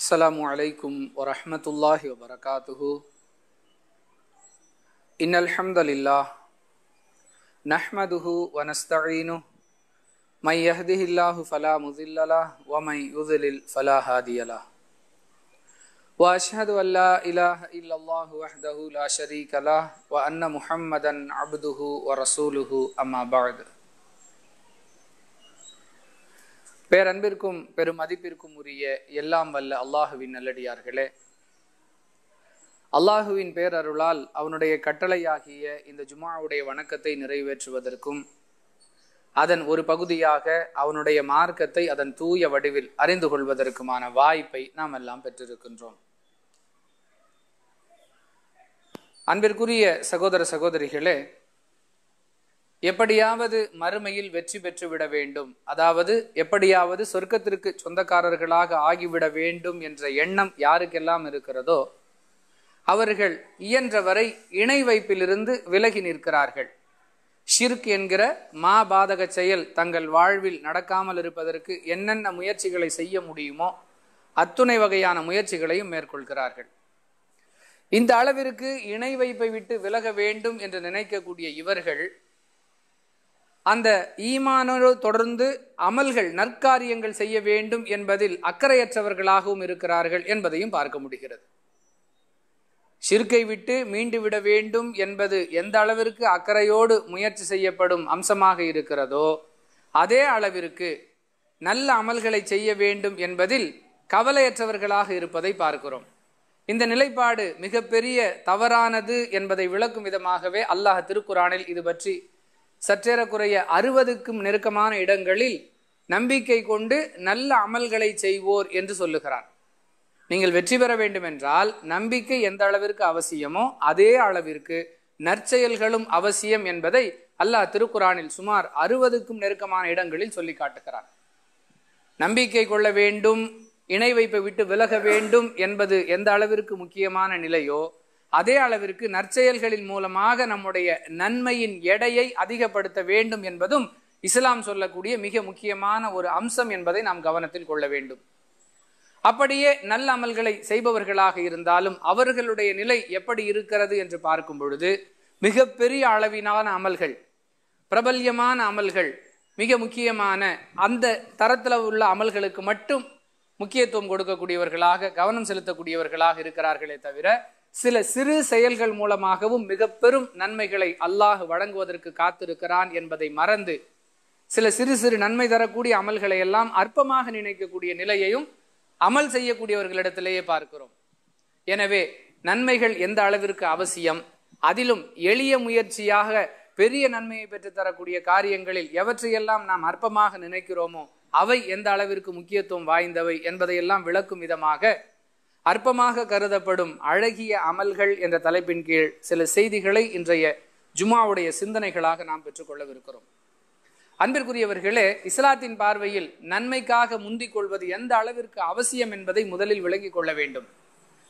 السلام عليكم ورحمة الله وبركاته إن الحمد لله نحمده ونستعينه من يهده الله فلا مضل له ومن يضلل فلا هادي له واشهد ان لا اله الا الله وحده لا شريك له وان محمدا عبده ورسوله اما بعد பேரன்பிற்கும் பெருமதிப்பிற்கும் உரிய எல்லாம் வல்ல அல்லாஹுவின் நல்லடியார்களே அல்லாஹுவின் பேரருளால் அவனுடைய கட்டளையாகிய இந்த ஜுமாவுடைய வணக்கத்தை நிறைவேற்றுவதற்கும் அதன் ஒரு பகுதியாக அவனுடைய மார்க்கத்தை அதன் தூய வடிவில் அறிந்து கொள்வதற்குமான வாய்ப்பை நாம் எல்லாம் பெற்றிருக்கின்றோம் அன்பிற்குரிய சகோதர சகோதரிகளே எப்படியாவது மறுமையில் வெற்றி பெற்று விட வேண்டும் அதாவது எப்படியாவது சொர்க்கத்திற்கு சொந்தக்காரர்களாக ஆகிவிட வேண்டும் என்ற எண்ணம் யாருக்கெல்லாம் இருக்கிறதோ அவர்கள் இயன்றவரை இணை வைப்பிலிருந்து விலகி நிற்கிறார்கள் ஷிர்க் என்கிற மாபாதக செயல் தங்கள் வாழ்வில் நடக்காமல் இருப்பதற்கு என்னென்ன முயற்சிகளை செய்ய முடியுமோ அத்துணை வகையான முயற்சிகளையும் மேற்கொள்கிறார்கள் இந்த அளவிற்கு இணை வைப்பை விட்டு விலக வேண்டும் என்று நினைக்கக்கூடிய இவர்கள் அந்த ஈமானோடு தொடர்ந்து அமல்கள் நற்காரியங்கள் செய்ய வேண்டும் என்பதில் அக்கறையற்றவர்களாகவும் இருக்கிறார்கள் என்பதையும் பார்க்க முடிகிறது சிறுக்கை விட்டு மீண்டு விட வேண்டும் என்பது எந்த அளவிற்கு அக்கறையோடு முயற்சி செய்யப்படும் அம்சமாக இருக்கிறதோ அதே அளவிற்கு நல்ல அமல்களை செய்ய வேண்டும் என்பதில் கவலையற்றவர்களாக இருப்பதை பார்க்கிறோம் இந்த நிலைப்பாடு மிகப்பெரிய தவறானது என்பதை விளக்கும் விதமாகவே அல்லாஹ் திருக்குறானில் இது பற்றி சற்றேறக்குறைய அறுபதுக்கும் நெருக்கமான இடங்களில் நம்பிக்கை கொண்டு நல்ல அமல்களை செய்வோர் என்று சொல்லுகிறார் நீங்கள் வெற்றி பெற வேண்டும் என்றால் நம்பிக்கை எந்த அளவிற்கு அவசியமோ அதே அளவிற்கு நற்செயல்களும் அவசியம் என்பதை அல்லாஹ் திருக்குறானில் சுமார் அறுபதுக்கும் நெருக்கமான இடங்களில் சொல்லி காட்டுகிறார் நம்பிக்கை கொள்ள வேண்டும் இணை வைப்பை விட்டு விலக வேண்டும் என்பது எந்த அளவிற்கு முக்கியமான நிலையோ அதே அளவிற்கு நற்செயல்களின் மூலமாக நம்முடைய நன்மையின் எடையை அதிகப்படுத்த வேண்டும் என்பதும் இஸ்லாம் சொல்லக்கூடிய மிக முக்கியமான ஒரு அம்சம் என்பதை நாம் கவனத்தில் கொள்ள வேண்டும் அப்படியே நல்ல அமல்களை செய்பவர்களாக இருந்தாலும் அவர்களுடைய நிலை எப்படி இருக்கிறது என்று பார்க்கும் பொழுது மிகப்பெரிய அளவிலான அமல்கள் பிரபல்யமான அமல்கள் மிக முக்கியமான அந்த தரத்தில் உள்ள அமல்களுக்கு மட்டும் முக்கியத்துவம் கொடுக்கக்கூடியவர்களாக கவனம் செலுத்தக்கூடியவர்களாக இருக்கிறார்களே தவிர சில சிறு செயல்கள் மூலமாகவும் மிக பெரும் நன்மைகளை அல்லாஹ் வழங்குவதற்கு காத்திருக்கிறான் என்பதை மறந்து சில சிறு சிறு நன்மை தரக்கூடிய அமல்களை எல்லாம் அற்பமாக நினைக்கக்கூடிய நிலையையும் அமல் செய்யக்கூடியவர்களிடத்திலேயே பார்க்கிறோம் எனவே நன்மைகள் எந்த அளவிற்கு அவசியம் அதிலும் எளிய முயற்சியாக பெரிய நன்மையை பெற்றுத்தரக்கூடிய காரியங்களில் எவற்றையெல்லாம் நாம் அற்பமாக நினைக்கிறோமோ அவை எந்த அளவிற்கு முக்கியத்துவம் வாய்ந்தவை என்பதையெல்லாம் விளக்கும் விதமாக அற்பமாக கருதப்படும் அழகிய அமல்கள் என்ற தலைப்பின் கீழ் சில செய்திகளை இன்றைய ஜுமாவுடைய சிந்தனைகளாக நாம் பெற்றுக்கொள்ளவிருக்கிறோம் அன்பிற்குரியவர்களே இஸ்லாத்தின் பார்வையில் நன்மைக்காக முந்திக் கொள்வது எந்த அளவிற்கு அவசியம் என்பதை முதலில் விளங்கிக் கொள்ள வேண்டும்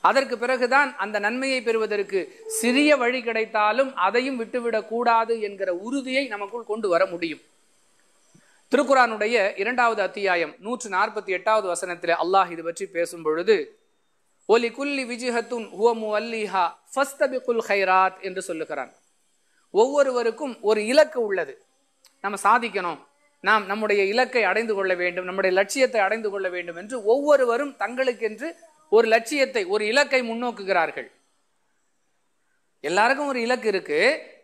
அதற்கு பிறகுதான் அந்த நன்மையை பெறுவதற்கு சிறிய வழி கிடைத்தாலும் அதையும் விட்டுவிடக் கூடாது என்கிற உறுதியை நமக்குள் கொண்டு வர முடியும் திருக்குறானுடைய இரண்டாவது அத்தியாயம் நூற்று நாற்பத்தி எட்டாவது வசனத்தில் அல்லாஹ் இது பற்றி பேசும் பொழுது ஒலி குல்லி விஜிஹத்துன் ஹுவமு அல்லிஹா ஃபஸ்தபிகுல் ஹைராத் என்று சொல்லுகிறான் ஒவ்வொருவருக்கும் ஒரு இலக்கு உள்ளது நம்ம சாதிக்கணும் நாம் நம்முடைய இலக்கை அடைந்து கொள்ள வேண்டும் நம்முடைய லட்சியத்தை அடைந்து கொள்ள வேண்டும் என்று ஒவ்வொருவரும் தங்களுக்கென்று ஒரு லட்சியத்தை ஒரு இலக்கை முன்னோக்குகிறார்கள் எல்லாருக்கும் ஒரு இலக்கு இருக்கு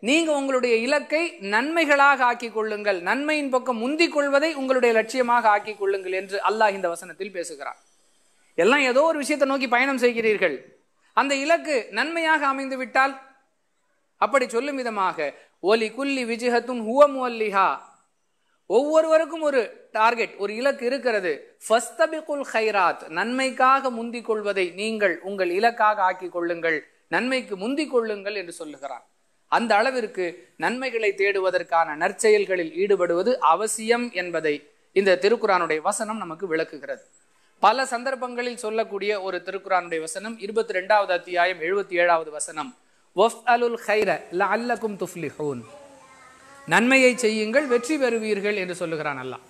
நீங்க உங்களுடைய இலக்கை நன்மைகளாக ஆக்கி கொள்ளுங்கள் நன்மையின் பக்கம் முந்திக் கொள்வதை உங்களுடைய லட்சியமாக ஆக்கிக் கொள்ளுங்கள் என்று அல்லாஹ் இந்த வசனத்தில் பேசுகிறார் எல்லாம் ஏதோ ஒரு விஷயத்தை நோக்கி பயணம் செய்கிறீர்கள் அந்த இலக்கு நன்மையாக அமைந்து விட்டால் அப்படி சொல்லும் விதமாக ஒலி குல்லி விஜயத்தும் ஹுவம் ஒல்லிஹா ஒவ்வொருவருக்கும் ஒரு டார்கெட் ஒரு இலக்கு இருக்கிறது ஃபஸ்தபிகுல் ஹைராத் நன்மைக்காக முந்திக் கொள்வதை நீங்கள் உங்கள் இலக்காக ஆக்கி கொள்ளுங்கள் நன்மைக்கு முந்திக் கொள்ளுங்கள் என்று சொல்லுகிறான் அந்த அளவிற்கு நன்மைகளை தேடுவதற்கான நற்செயல்களில் ஈடுபடுவது அவசியம் என்பதை இந்த திருக்குறானுடைய வசனம் நமக்கு விளக்குகிறது பல சந்தர்ப்பங்களில் சொல்லக்கூடிய ஒரு திருக்குறானுடைய வசனம் இருபத்தி ரெண்டாவது அத்தியாயம் எழுபத்தி ஏழாவது வசனம் ஒஃப் அலுல் ஹைர ல அல்லக்கும் துஃப்லிஹூன் நன்மையை செய்யுங்கள் வெற்றி பெறுவீர்கள் என்று சொல்லுகிறான் அல்லாஹ்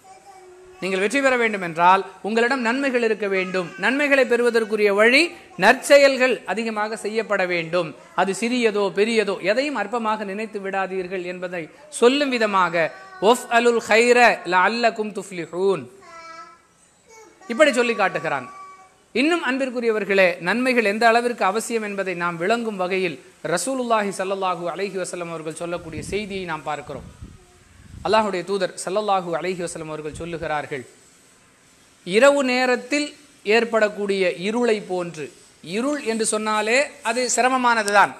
நீங்கள் வெற்றி பெற வேண்டும் என்றால் உங்களிடம் நன்மைகள் இருக்க வேண்டும் நன்மைகளை பெறுவதற்குரிய வழி நற்செயல்கள் அதிகமாக செய்யப்பட வேண்டும் அது சிறியதோ பெரியதோ எதையும் அற்பமாக நினைத்து விடாதீர்கள் என்பதை சொல்லும் விதமாக ஒஃப் அலுல் ஹைர ல அல்லக்கும் துஃப்லிஹூன் இப்படி சொல்லி காட்டுகிறான் இன்னும் அன்பிற்குரியவர்களே நன்மைகள் எந்த அளவிற்கு அவசியம் என்பதை நாம் விளங்கும் வகையில் ரசூலுல்லாஹி சல்லல்லாஹு அலஹி வசலம் அவர்கள் சொல்லக்கூடிய செய்தியை நாம் பார்க்கிறோம் அல்லாஹுடைய தூதர் சல்லல்லாஹு அலஹி வசலம் அவர்கள் சொல்லுகிறார்கள் இரவு நேரத்தில் ஏற்படக்கூடிய இருளை போன்று இருள் என்று சொன்னாலே அது சிரமமானதுதான்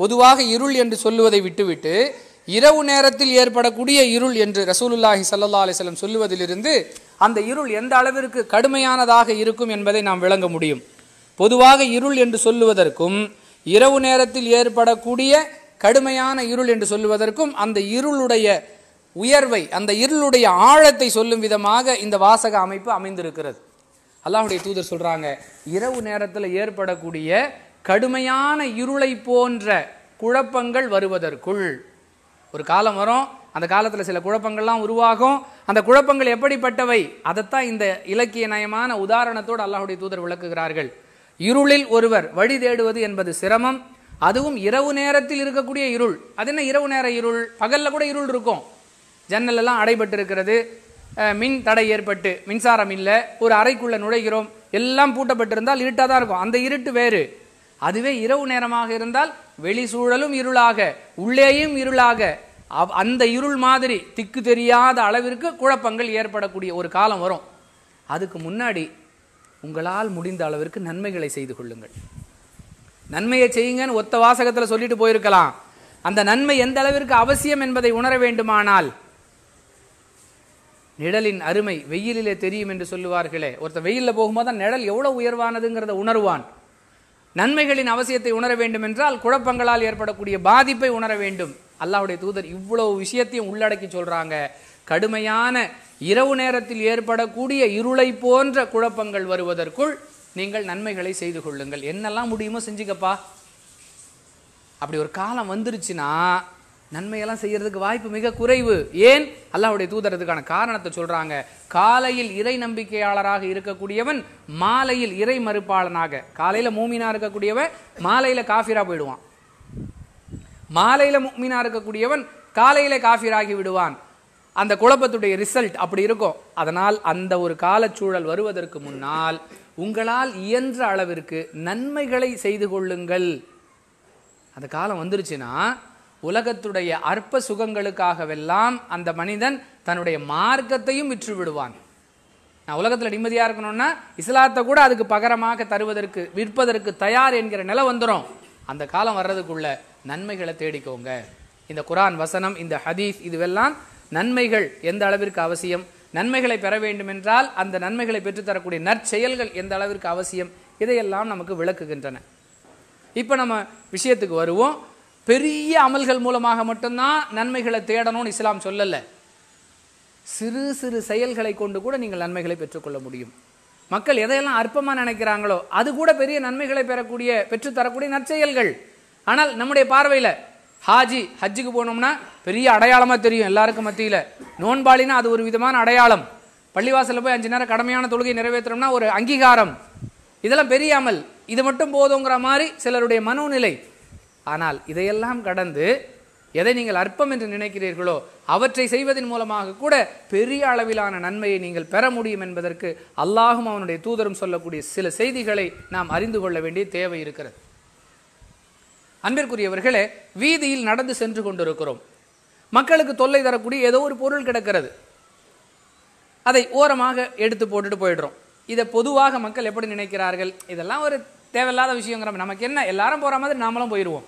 பொதுவாக இருள் என்று சொல்லுவதை விட்டுவிட்டு இரவு நேரத்தில் ஏற்படக்கூடிய இருள் என்று ரசூலுல்லாஹி சல்லா அலிஸ்லம் சொல்லுவதிலிருந்து அந்த இருள் எந்த அளவிற்கு கடுமையானதாக இருக்கும் என்பதை நாம் விளங்க முடியும் பொதுவாக இருள் என்று சொல்லுவதற்கும் இரவு நேரத்தில் ஏற்படக்கூடிய கடுமையான இருள் என்று சொல்லுவதற்கும் அந்த இருளுடைய உயர்வை அந்த இருளுடைய ஆழத்தை சொல்லும் விதமாக இந்த வாசக அமைப்பு அமைந்திருக்கிறது அல்லாஹுடைய தூதர் சொல்கிறாங்க இரவு நேரத்தில் ஏற்படக்கூடிய கடுமையான இருளை போன்ற குழப்பங்கள் வருவதற்குள் ஒரு காலம் வரும் அந்த காலத்தில் சில குழப்பங்கள்லாம் உருவாகும் அந்த குழப்பங்கள் எப்படிப்பட்டவை அதைத்தான் இந்த இலக்கிய நயமான உதாரணத்தோடு அல்லாஹுடைய தூதர் விளக்குகிறார்கள் இருளில் ஒருவர் வழி தேடுவது என்பது சிரமம் அதுவும் இரவு நேரத்தில் இருக்கக்கூடிய இருள் அது என்ன இரவு நேர இருள் பகலில் கூட இருள் இருக்கும் ஜன்னலெல்லாம் அடைபட்டு இருக்கிறது மின் தடை ஏற்பட்டு மின்சாரம் இல்லை ஒரு அறைக்குள்ளே நுழைகிறோம் எல்லாம் பூட்டப்பட்டிருந்தால் இருட்டாக தான் இருக்கும் அந்த இருட்டு வேறு அதுவே இரவு நேரமாக இருந்தால் வெளி சூழலும் இருளாக உள்ளேயும் இருளாக அந்த இருள் மாதிரி திக்கு தெரியாத அளவிற்கு குழப்பங்கள் ஏற்படக்கூடிய ஒரு காலம் வரும் அதுக்கு முன்னாடி உங்களால் முடிந்த அளவிற்கு நன்மைகளை செய்து கொள்ளுங்கள் நன்மையை செய்யுங்கன்னு ஒத்த வாசகத்தில் சொல்லிட்டு போயிருக்கலாம் அந்த நன்மை எந்த அளவிற்கு அவசியம் என்பதை உணர வேண்டுமானால் நிழலின் அருமை வெயிலிலே தெரியும் என்று சொல்லுவார்களே ஒருத்தர் வெயிலில் போகும்போது தான் நிழல் எவ்வளோ உயர்வானதுங்கிறத உணர்வான் நன்மைகளின் அவசியத்தை உணர வேண்டும் என்றால் குழப்பங்களால் ஏற்படக்கூடிய பாதிப்பை உணர வேண்டும் அல்லாவுடைய தூதர் இவ்வளவு விஷயத்தையும் உள்ளடக்கி சொல்கிறாங்க கடுமையான இரவு நேரத்தில் ஏற்படக்கூடிய இருளை போன்ற குழப்பங்கள் வருவதற்குள் நீங்கள் நன்மைகளை செய்து கொள்ளுங்கள் என்னெல்லாம் முடியுமோ செஞ்சுக்கப்பா அப்படி ஒரு காலம் வந்துருச்சுன்னா நன்மையெல்லாம் செய்யறதுக்கு வாய்ப்பு மிக குறைவு ஏன் அல்லாஹுடைய தூதரத்துக்கான காரணத்தை சொல்றாங்க காலையில் இறை நம்பிக்கையாளராக இருக்கக்கூடியவன் மாலையில் இறை மறுப்பாளனாக காலையில் மூமினா இருக்கக்கூடியவன் மாலையில் காஃபிரா போயிடுவான் மாலையில் முக்மீனாக இருக்கக்கூடியவன் காலையில் காஃபிராகி விடுவான் அந்த குழப்பத்துடைய ரிசல்ட் அப்படி இருக்கும் அதனால் அந்த ஒரு காலச்சூழல் வருவதற்கு முன்னால் உங்களால் இயன்ற அளவிற்கு நன்மைகளை செய்து கொள்ளுங்கள் அந்த காலம் வந்துருச்சுன்னா உலகத்துடைய அற்ப சுகங்களுக்காகவெல்லாம் அந்த மனிதன் தன்னுடைய மார்க்கத்தையும் விற்று விடுவான் நான் உலகத்தில் நிம்மதியாக இருக்கணும்னா இஸ்லாத்தை கூட அதுக்கு பகரமாக தருவதற்கு விற்பதற்கு தயார் என்கிற நிலை வந்துடும் அந்த காலம் வர்றதுக்குள்ள நன்மைகளை தேடிக்கோங்க இந்த குரான் வசனம் இந்த ஹதீஸ் இதுவெல்லாம் நன்மைகள் எந்த அளவிற்கு அவசியம் நன்மைகளை பெற வேண்டுமென்றால் அந்த நன்மைகளை பெற்றுத்தரக்கூடிய நற்செயல்கள் எந்த அளவிற்கு அவசியம் இதையெல்லாம் நமக்கு விளக்குகின்றன இப்போ நம்ம விஷயத்துக்கு வருவோம் பெரிய அமல்கள் மூலமாக மட்டும்தான் நன்மைகளை தேடணும்னு இஸ்லாம் சொல்லலை சிறு சிறு செயல்களை கொண்டு கூட நீங்கள் நன்மைகளை பெற்றுக்கொள்ள முடியும் மக்கள் எதையெல்லாம் அற்பமாக நினைக்கிறாங்களோ அது கூட பெரிய நன்மைகளை பெறக்கூடிய பெற்றுத்தரக்கூடிய நற்செயல்கள் ஆனால் நம்முடைய பார்வையில் ஹாஜி ஹஜ்ஜுக்கு போனோம்னா பெரிய அடையாளமாக தெரியும் எல்லாருக்கும் மத்தியில் நோன்பாளினா அது ஒரு விதமான அடையாளம் பள்ளிவாசலில் போய் அஞ்சு நேரம் கடமையான தொழுகை நிறைவேற்றணும்னா ஒரு அங்கீகாரம் இதெல்லாம் பெரியாமல் இது மட்டும் போதுங்கிற மாதிரி சிலருடைய மனோநிலை ஆனால் இதையெல்லாம் கடந்து எதை நீங்கள் அற்பம் என்று நினைக்கிறீர்களோ அவற்றை செய்வதன் மூலமாக கூட பெரிய அளவிலான நன்மையை நீங்கள் பெற முடியும் என்பதற்கு அல்லாஹும் அவனுடைய தூதரும் சொல்லக்கூடிய சில செய்திகளை நாம் அறிந்து கொள்ள வேண்டிய தேவை இருக்கிறது அன்பிற்குரியவர்களே வீதியில் நடந்து சென்று கொண்டிருக்கிறோம் மக்களுக்கு தொல்லை தரக்கூடிய ஏதோ ஒரு பொருள் கிடக்கிறது அதை ஓரமாக எடுத்து போட்டுட்டு போயிடுறோம் இதை பொதுவாக மக்கள் எப்படி நினைக்கிறார்கள் இதெல்லாம் ஒரு தேவையில்லாத விஷயங்கிற நமக்கு என்ன எல்லாரும் போகிற மாதிரி நாமளும் போயிடுவோம்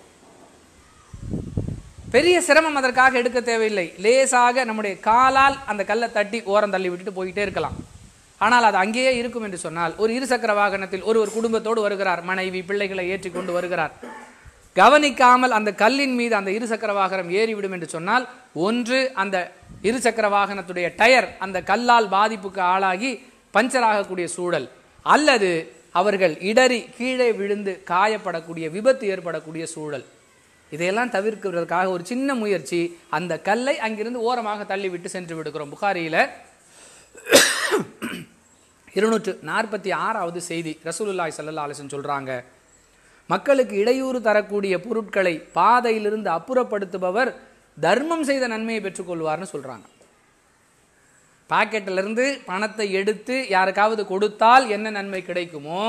பெரிய சிரமம் அதற்காக எடுக்க தேவையில்லை லேசாக நம்முடைய காலால் அந்த கல்லை தட்டி ஓரம் தள்ளி விட்டுட்டு போயிட்டே இருக்கலாம் ஆனால் அது அங்கேயே இருக்கும் என்று சொன்னால் ஒரு இருசக்கர வாகனத்தில் ஒரு ஒரு குடும்பத்தோடு வருகிறார் மனைவி பிள்ளைகளை ஏற்றி கொண்டு வருகிறார் கவனிக்காமல் அந்த கல்லின் மீது அந்த இருசக்கர வாகனம் ஏறிவிடும் என்று சொன்னால் ஒன்று அந்த இருசக்கர வாகனத்துடைய டயர் அந்த கல்லால் பாதிப்புக்கு ஆளாகி பஞ்சர் ஆகக்கூடிய சூழல் அல்லது அவர்கள் இடறி கீழே விழுந்து காயப்படக்கூடிய விபத்து ஏற்படக்கூடிய சூழல் இதையெல்லாம் தவிர்க்கிறதுக்காக ஒரு சின்ன முயற்சி அந்த கல்லை அங்கிருந்து ஓரமாக தள்ளிவிட்டு சென்று விடுகிறோம் புகாரியில் இருநூற்று நாற்பத்தி ஆறாவது செய்தி ரசூலுல்லாய் சல்லா அலிசன் சொல்கிறாங்க மக்களுக்கு இடையூறு தரக்கூடிய பொருட்களை பாதையிலிருந்து அப்புறப்படுத்துபவர் தர்மம் செய்த நன்மையை பெற்றுக்கொள்வார்னு சொல்கிறாங்க பாக்கெட்டிலிருந்து பணத்தை எடுத்து யாருக்காவது கொடுத்தால் என்ன நன்மை கிடைக்குமோ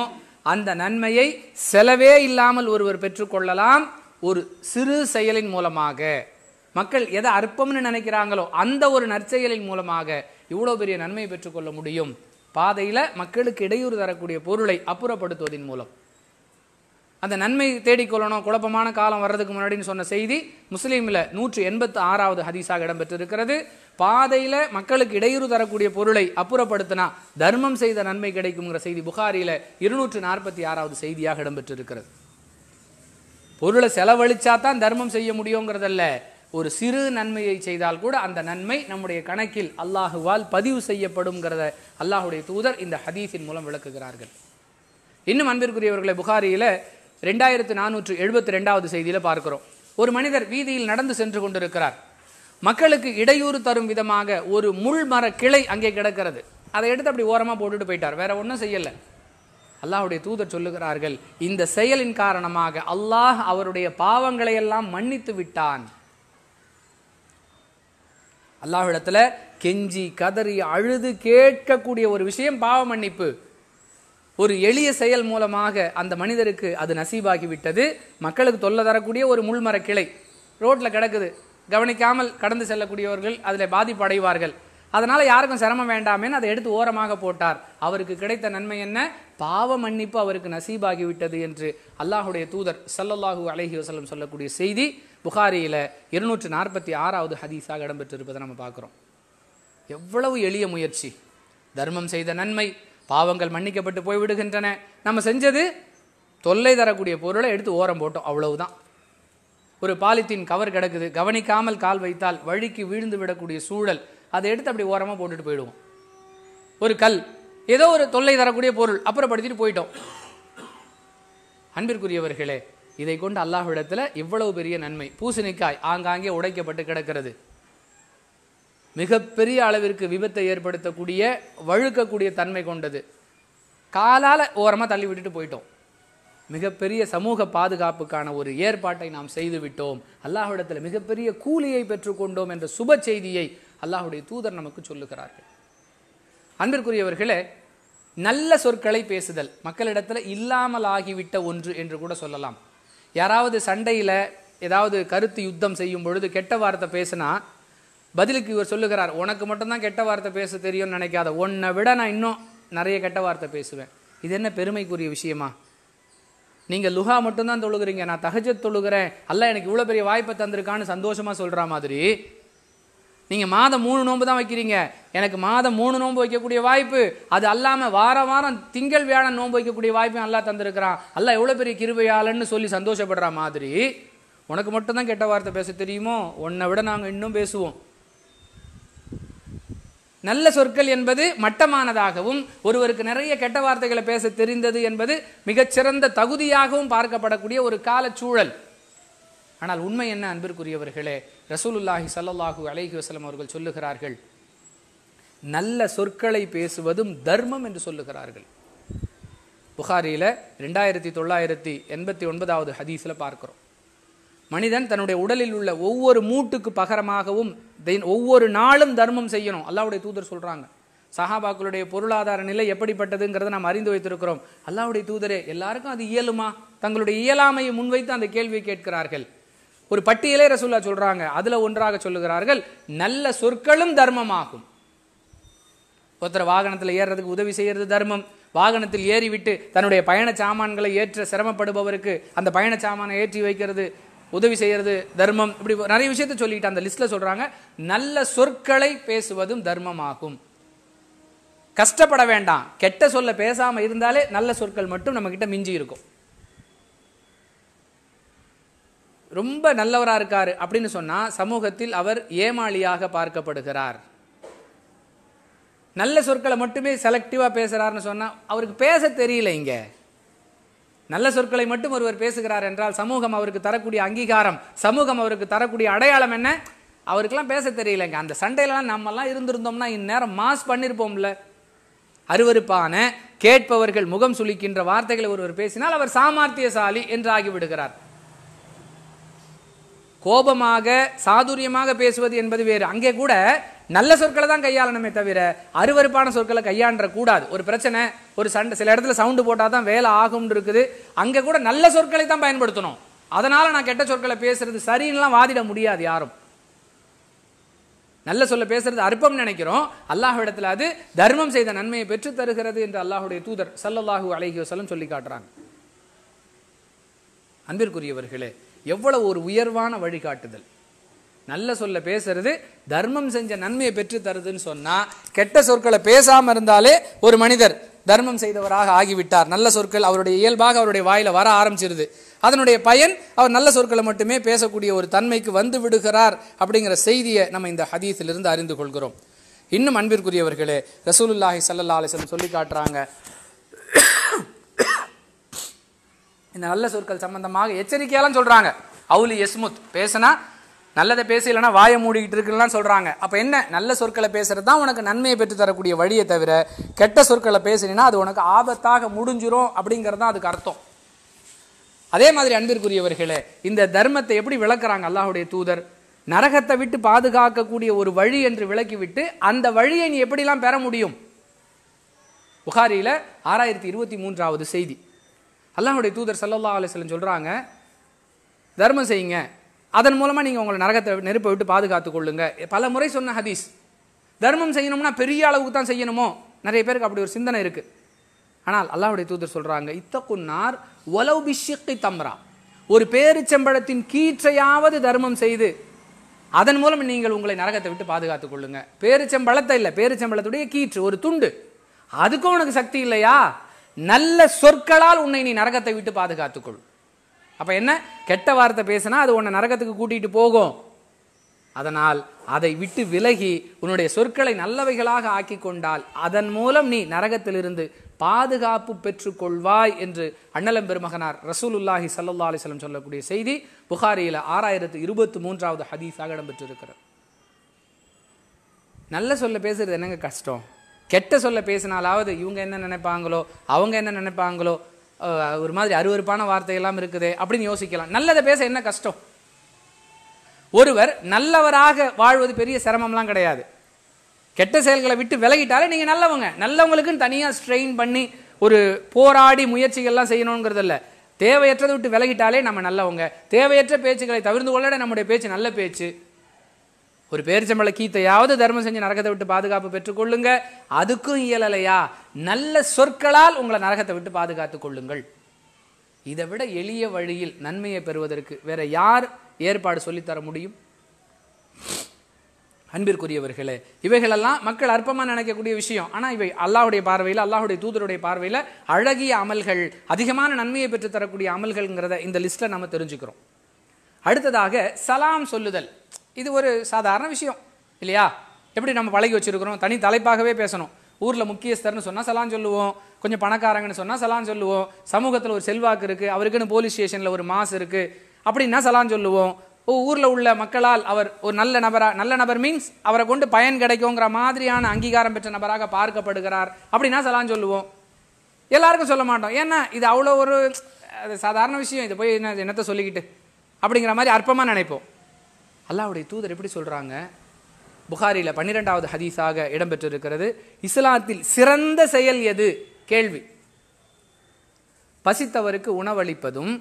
அந்த நன்மையை செலவே இல்லாமல் ஒருவர் பெற்றுக்கொள்ளலாம் ஒரு சிறு செயலின் மூலமாக மக்கள் எதை அற்பம்னு நினைக்கிறாங்களோ அந்த ஒரு நற்செயலின் மூலமாக இவ்வளோ பெரிய நன்மை பெற்றுக்கொள்ள முடியும் பாதையில் மக்களுக்கு இடையூறு தரக்கூடிய பொருளை அப்புறப்படுத்துவதன் மூலம் அந்த நன்மை தேடிக்கொள்ளணும் குழப்பமான காலம் வர்றதுக்கு முன்னாடின்னு சொன்ன செய்தி முஸ்லீமில் நூற்று எண்பத்து ஆறாவது ஹதீஸாக இடம்பெற்றிருக்கிறது பாதையில் மக்களுக்கு இடையூறு தரக்கூடிய பொருளை அப்புறப்படுத்தினா தர்மம் செய்த நன்மை கிடைக்கும்ங்கிற செய்தி புகாரியில் இருநூற்று நாற்பத்தி ஆறாவது செய்தியாக இடம்பெற்றிருக்கிறது பொருளை செலவழிச்சா தான் தர்மம் செய்ய முடியுங்கிறதல்ல ஒரு சிறு நன்மையை செய்தால் கூட அந்த நன்மை நம்முடைய கணக்கில் அல்லாஹுவால் பதிவு செய்யப்படும்ங்கிறத அல்லாஹுடைய தூதர் இந்த ஹதீஸின் மூலம் விளக்குகிறார்கள் இன்னும் அன்பிற்குரியவர்களை புகாரியில் ரெண்டாயிரத்து நானூற்று எழுபத்தி ரெண்டாவது செய்தியில் பார்க்கிறோம் ஒரு மனிதர் வீதியில் நடந்து சென்று கொண்டிருக்கிறார் மக்களுக்கு இடையூறு தரும் விதமாக ஒரு முள் மர கிளை அங்கே கிடக்கிறது அதை எடுத்து அப்படி ஓரமாக போட்டுட்டு போயிட்டார் வேற ஒன்றும் செய்யலை அல்லாஹுடைய தூதர் சொல்லுகிறார்கள் இந்த செயலின் காரணமாக அல்லாஹ் அவருடைய பாவங்களை எல்லாம் மன்னித்து விட்டான் அல்லாஹிடத்தில் கெஞ்சி கதறி அழுது கேட்கக்கூடிய ஒரு விஷயம் பாவ மன்னிப்பு ஒரு எளிய செயல் மூலமாக அந்த மனிதருக்கு அது நசீபாகிவிட்டது மக்களுக்கு தொல்லை தரக்கூடிய ஒரு முள்மர கிளை ரோட்டில் கிடக்குது கவனிக்காமல் கடந்து செல்லக்கூடியவர்கள் அதில் பாதிப்படைவார்கள் அதனால் யாருக்கும் சிரமம் வேண்டாமேன்னு அதை எடுத்து ஓரமாக போட்டார் அவருக்கு கிடைத்த நன்மை என்ன பாவ மன்னிப்பு அவருக்கு நசீபாகிவிட்டது என்று அல்லாஹுடைய தூதர் சல்லல்லாஹூ அலஹி வசலம் சொல்லக்கூடிய செய்தி புகாரியில் இருநூற்று நாற்பத்தி ஆறாவது ஹதீஸாக இடம்பெற்றிருப்பதை நம்ம பார்க்குறோம் எவ்வளவு எளிய முயற்சி தர்மம் செய்த நன்மை பாவங்கள் மன்னிக்கப்பட்டு போய்விடுகின்றன நம்ம செஞ்சது தொல்லை தரக்கூடிய பொருளை எடுத்து ஓரம் போட்டோம் அவ்வளவுதான் ஒரு பாலித்தீன் கவர் கிடக்குது கவனிக்காமல் கால் வைத்தால் வழிக்கு வீழ்ந்து விடக்கூடிய சூழல் அதை எடுத்து அப்படி ஓரமாக போட்டுட்டு போயிடுவோம் ஒரு கல் ஏதோ ஒரு தொல்லை தரக்கூடிய பொருள் அப்புறப்படுத்திட்டு போயிட்டோம் அன்பிற்குரியவர்களே இதை கொண்டு அல்லாஹ்விடத்தில் இவ்வளவு பெரிய நன்மை பூசணிக்காய் ஆங்காங்கே உடைக்கப்பட்டு கிடக்கிறது மிகப்பெரிய அளவிற்கு விபத்தை ஏற்படுத்தக்கூடிய வழுக்கக்கூடிய தன்மை கொண்டது காலால் ஓரமாக தள்ளி விட்டுட்டு போயிட்டோம் மிகப்பெரிய சமூக பாதுகாப்புக்கான ஒரு ஏற்பாட்டை நாம் செய்து விட்டோம் அல்லாஹ்விடத்தில் மிகப்பெரிய கூலியை பெற்றுக்கொண்டோம் என்ற சுப செய்தியை அல்லாஹுடைய தூதர் நமக்கு சொல்லுகிறார்கள் அன்பிற்குரியவர்களே நல்ல சொற்களை பேசுதல் மக்களிடத்தில் இல்லாமல் ஆகிவிட்ட ஒன்று என்று கூட சொல்லலாம் யாராவது சண்டையில் ஏதாவது கருத்து யுத்தம் செய்யும் பொழுது கெட்ட வார்த்தை பேசுனா பதிலுக்கு இவர் சொல்லுகிறார் உனக்கு மட்டும்தான் கெட்ட வார்த்தை பேச தெரியும்னு நினைக்காத உன்னை விட நான் இன்னும் நிறைய கெட்ட வார்த்தை பேசுவேன் இது என்ன பெருமைக்குரிய விஷயமா நீங்கள் லுஹா மட்டும்தான் தொழுகிறீங்க நான் தகஜத் தொழுகிறேன் அல்ல எனக்கு இவ்வளோ பெரிய வாய்ப்பை தந்திருக்கான்னு சந்தோஷமாக சொல்கிற மாதிரி நீங்கள் மாதம் மூணு நோன்பு தான் வைக்கிறீங்க எனக்கு மாதம் மூணு நோன்பு வைக்கக்கூடிய வாய்ப்பு அது அல்லாமல் வார வாரம் திங்கள் வியாழன் நோன்பு வைக்கக்கூடிய வாய்ப்பு நல்லா தந்திருக்கிறான் அல்ல எவ்வளோ பெரிய கிருபையாளன்னு சொல்லி சந்தோஷப்படுற மாதிரி உனக்கு மட்டும்தான் கெட்ட வார்த்தை பேச தெரியுமோ உன்னை விட நாங்கள் இன்னும் பேசுவோம் நல்ல சொற்கள் என்பது மட்டமானதாகவும் ஒருவருக்கு நிறைய கெட்ட வார்த்தைகளை பேச தெரிந்தது என்பது மிகச்சிறந்த தகுதியாகவும் பார்க்கப்படக்கூடிய ஒரு காலச்சூழல் ஆனால் உண்மை என்ன அன்பிற்குரியவர்களே ரசூலுல்லாஹி சல்லாஹூ அலஹி வசலம் அவர்கள் சொல்லுகிறார்கள் நல்ல சொற்களை பேசுவதும் தர்மம் என்று சொல்லுகிறார்கள் புகாரியில் ரெண்டாயிரத்தி தொள்ளாயிரத்தி எண்பத்தி ஒன்பதாவது ஹதீஸில் பார்க்கிறோம் மனிதன் தன்னுடைய உடலில் உள்ள ஒவ்வொரு மூட்டுக்கு பகரமாகவும் ஒவ்வொரு நாளும் தர்மம் செய்யணும் அல்லாவுடைய தூதர் சொல்கிறாங்க சஹாபாக்களுடைய பொருளாதார நிலை எப்படிப்பட்டதுங்கிறத நாம் அறிந்து வைத்திருக்கிறோம் அல்லாவுடைய தூதரே எல்லாருக்கும் அது இயலுமா தங்களுடைய இயலாமையை முன்வைத்து அந்த கேள்வியை கேட்கிறார்கள் ஒரு பட்டியலே ரசூல்லா சொல்கிறாங்க அதில் ஒன்றாக சொல்லுகிறார்கள் நல்ல சொற்களும் தர்மமாகும் ஒருத்தர் வாகனத்தில் ஏறுறதுக்கு உதவி செய்கிறது தர்மம் வாகனத்தில் ஏறிவிட்டு தன்னுடைய பயண சாமான்களை ஏற்ற சிரமப்படுபவருக்கு அந்த பயண சாமானை ஏற்றி வைக்கிறது உதவி செய்கிறது தர்மம் இப்படி நிறைய விஷயத்த சொல்லிக்கிட்டு அந்த லிஸ்ட்டில் சொல்கிறாங்க நல்ல சொற்களை பேசுவதும் தர்மமாகும் கஷ்டப்பட வேண்டாம் கெட்ட சொல்ல பேசாமல் இருந்தாலே நல்ல சொற்கள் மட்டும் நம்மக்கிட்ட மிஞ்சி இருக்கும் ரொம்ப நல்லவராக இருக்கார் அப்படின்னு சொன்னால் சமூகத்தில் அவர் ஏமாளியாக பார்க்கப்படுகிறார் நல்ல சொற்களை மட்டுமே செலக்டிவாக பேசுகிறாருன்னு சொன்னால் அவருக்கு பேச தெரியல இங்கே நல்ல சொற்களை மட்டும் ஒருவர் பேசுகிறார் என்றால் சமூகம் அவருக்கு தரக்கூடிய அங்கீகாரம் சமூகம் அவருக்கு தரக்கூடிய அடையாளம் என்ன அவருக்கெல்லாம் பேச தெரியலங்க அந்த சண்டையிலலாம் நம்மெல்லாம் இருந்திருந்தோம்னா இந்நேரம் மாஸ் பண்ணியிருப்போம்ல அருவருப்பான கேட்பவர்கள் முகம் சுளிக்கின்ற வார்த்தைகளை ஒருவர் பேசினால் அவர் சாமார்த்தியசாலி என்று ஆகிவிடுகிறார் கோபமாக சாதுரியமாக பேசுவது என்பது வேறு அங்கே கூட நல்ல சொற்களை தான் கையாளணுமே தவிர அருவறுப்பான சொற்களை கையாண்ட கூடாது ஒரு பிரச்சனை ஒரு சண்டை சில இடத்துல சவுண்டு போட்டால் தான் வேலை ஆகும்னு இருக்குது அங்கே கூட நல்ல சொற்களை தான் பயன்படுத்தணும் அதனால் நான் கெட்ட சொற்களை பேசுறது சரின்லாம் வாதிட முடியாது யாரும் நல்ல சொல்ல பேசுறது அற்பம் நினைக்கிறோம் அல்லாஹ்விடத்தில் அது தர்மம் செய்த நன்மையை பெற்று தருகிறது என்று அல்லாஹுடைய தூதர் சல்லல்லாஹு அழகிய சொல்லும் சொல்லி காட்டுறாங்க அன்பிற்குரியவர்களே எவ்வளவு ஒரு உயர்வான வழிகாட்டுதல் நல்ல சொல்ல பேசுறது தர்மம் செஞ்ச நன்மையை பெற்று தருதுன்னு சொன்னால் கெட்ட சொற்களை பேசாமல் இருந்தாலே ஒரு மனிதர் தர்மம் செய்தவராக ஆகிவிட்டார் நல்ல சொற்கள் அவருடைய இயல்பாக அவருடைய வாயில் வர ஆரம்பிச்சிருது அதனுடைய பயன் அவர் நல்ல சொற்களை மட்டுமே பேசக்கூடிய ஒரு தன்மைக்கு வந்து விடுகிறார் அப்படிங்கிற செய்தியை நம்ம இந்த ஹதீஸிலிருந்து அறிந்து கொள்கிறோம் இன்னும் அன்பிற்குரியவர்களே ரசூலுல்லாஹி சல்லா அலிஸ்லம் சொல்லி காட்டுறாங்க இந்த நல்ல சொற்கள் சம்பந்தமாக எச்சரிக்கையாலும் சொல்கிறாங்க அவுலி எஸ்முத் பேசினா நல்லதை பேசலைன்னா வாயை மூடிக்கிட்டு இருக்குலாம் சொல்கிறாங்க அப்போ என்ன நல்ல சொற்களை பேசுகிறது தான் உனக்கு நன்மையை பெற்று தரக்கூடிய வழியை தவிர கெட்ட சொற்களை பேசுனீங்கன்னா அது உனக்கு ஆபத்தாக முடிஞ்சிரும் அப்படிங்கிறது தான் அதுக்கு அர்த்தம் அதே மாதிரி அன்பிற்குரியவர்களே இந்த தர்மத்தை எப்படி விளக்குறாங்க அல்லாஹுடைய தூதர் நரகத்தை விட்டு பாதுகாக்கக்கூடிய ஒரு வழி என்று விளக்கிவிட்டு அந்த வழியை நீ எப்படிலாம் பெற முடியும் புகாரியில் ஆறாயிரத்தி இருபத்தி மூன்றாவது செய்தி அல்லாஹுடைய தூதர் சல்லல்லா அலிஸ்லம் சொல்கிறாங்க தர்மம் செய்யுங்க அதன் மூலமாக நீங்கள் உங்களை நரகத்தை நெருப்பை விட்டு பாதுகாத்து கொள்ளுங்க பல முறை சொன்ன ஹதீஸ் தர்மம் செய்யணும்னா பெரிய அளவுக்கு தான் செய்யணுமோ நிறைய பேருக்கு அப்படி ஒரு சிந்தனை இருக்குது ஆனால் அல்லாவுடைய தூதர் சொல்கிறாங்க இத்தக்குன்னார் ஒலவ் பிஷிக்கி தம்ரா ஒரு பேருச்செம்பழத்தின் கீற்றையாவது தர்மம் செய்து அதன் மூலம் நீங்கள் உங்களை நரகத்தை விட்டு பாதுகாத்துக் கொள்ளுங்க பேரிச்சம்பழத்தை இல்லை பேரிச்சம்பழத்துடைய கீற்று ஒரு துண்டு அதுக்கும் உனக்கு சக்தி இல்லையா நல்ல சொற்களால் உன்னை நீ நரகத்தை விட்டு பாதுகாத்துக்கொள் அப்போ என்ன கெட்ட வார்த்தை பேசுனா அது உன்னை நரகத்துக்கு கூட்டிகிட்டு போகும் அதனால் அதை விட்டு விலகி உன்னுடைய சொற்களை நல்லவைகளாக ஆக்கி கொண்டால் அதன் மூலம் நீ நரகத்திலிருந்து பாதுகாப்பு பெற்றுக்கொள்வாய் என்று அண்ணலம் பெருமகனார் ரசூலுல்லாஹி சல்லா அலிஸ்லம் சொல்லக்கூடிய செய்தி புகாரியில் ஆறாயிரத்து இருபத்தி மூன்றாவது ஹதீஸாக இடம்பெற்றிருக்கிறது நல்ல சொல்ல பேசுறது என்னங்க கஷ்டம் கெட்ட சொல்ல பேசினாலாவது இவங்க என்ன நினைப்பாங்களோ அவங்க என்ன நினைப்பாங்களோ ஒரு மாதிரி அருவறுப்பான வார்த்தையெல்லாம் இருக்குது அப்படின்னு யோசிக்கலாம் நல்லதை பேச என்ன கஷ்டம் ஒருவர் நல்லவராக வாழ்வது பெரிய சிரமம்லாம் கிடையாது கெட்ட செயல்களை விட்டு விலகிட்டாலே நீங்கள் நல்லவங்க நல்லவங்களுக்குன்னு தனியாக ஸ்ட்ரெயின் பண்ணி ஒரு போராடி முயற்சிகள்லாம் செய்யணுங்கிறது இல்லை தேவையற்றதை விட்டு விலகிட்டாலே நம்ம நல்லவங்க தேவையற்ற பேச்சுக்களை தவிர்த்து கொள்ளட நம்முடைய பேச்சு நல்ல பேச்சு ஒரு பேரிச்சம்பள கீத்தையாவது தர்மம் செஞ்சு நரகத்தை விட்டு பாதுகாப்பு பெற்றுக்கொள்ளுங்க அதுக்கும் இயலலையா நல்ல சொற்களால் உங்களை நரகத்தை விட்டு பாதுகாத்து கொள்ளுங்கள் இதை விட எளிய வழியில் நன்மையை பெறுவதற்கு வேற யார் ஏற்பாடு சொல்லித்தர முடியும் அன்பிற்குரியவர்களே இவைகளெல்லாம் மக்கள் அற்பமாக நினைக்கக்கூடிய விஷயம் ஆனால் இவை அல்லாஹுடைய பார்வையில் அல்லாஹுடைய தூதருடைய பார்வையில் அழகிய அமல்கள் அதிகமான நன்மையை பெற்றுத்தரக்கூடிய அமல்கள்ங்கிறத இந்த லிஸ்ட்டில் நம்ம தெரிஞ்சுக்கிறோம் அடுத்ததாக சலாம் சொல்லுதல் இது ஒரு சாதாரண விஷயம் இல்லையா எப்படி நம்ம பழகி வச்சுருக்கிறோம் தனி தலைப்பாகவே பேசணும் ஊரில் முக்கியஸ்தர்னு சொன்னால் சலான் சொல்லுவோம் கொஞ்சம் பணக்காரங்கன்னு சொன்னால் சலான் சொல்லுவோம் சமூகத்தில் ஒரு செல்வாக்கு இருக்குது அவருக்குன்னு போலீஸ் ஸ்டேஷனில் ஒரு மாஸ் இருக்குது அப்படின்னா சலான் சொல்லுவோம் ஓ ஊரில் உள்ள மக்களால் அவர் ஒரு நல்ல நபராக நல்ல நபர் மீன்ஸ் அவரை கொண்டு பயன் கிடைக்குங்கிற மாதிரியான அங்கீகாரம் பெற்ற நபராக பார்க்கப்படுகிறார் அப்படின்னா சலான் சொல்லுவோம் எல்லாருக்கும் சொல்ல மாட்டோம் ஏன்னா இது அவ்வளோ ஒரு சாதாரண விஷயம் இது போய் என்ன என்னத்தை சொல்லிக்கிட்டு அப்படிங்கிற மாதிரி அற்பமாக நினைப்போம் அல்லாவுடைய தூதர் எப்படி சொல்கிறாங்க புகாரியில் பன்னிரெண்டாவது ஹதீஸாக இடம்பெற்றிருக்கிறது இஸ்லாத்தில் சிறந்த செயல் எது கேள்வி பசித்தவருக்கு உணவளிப்பதும்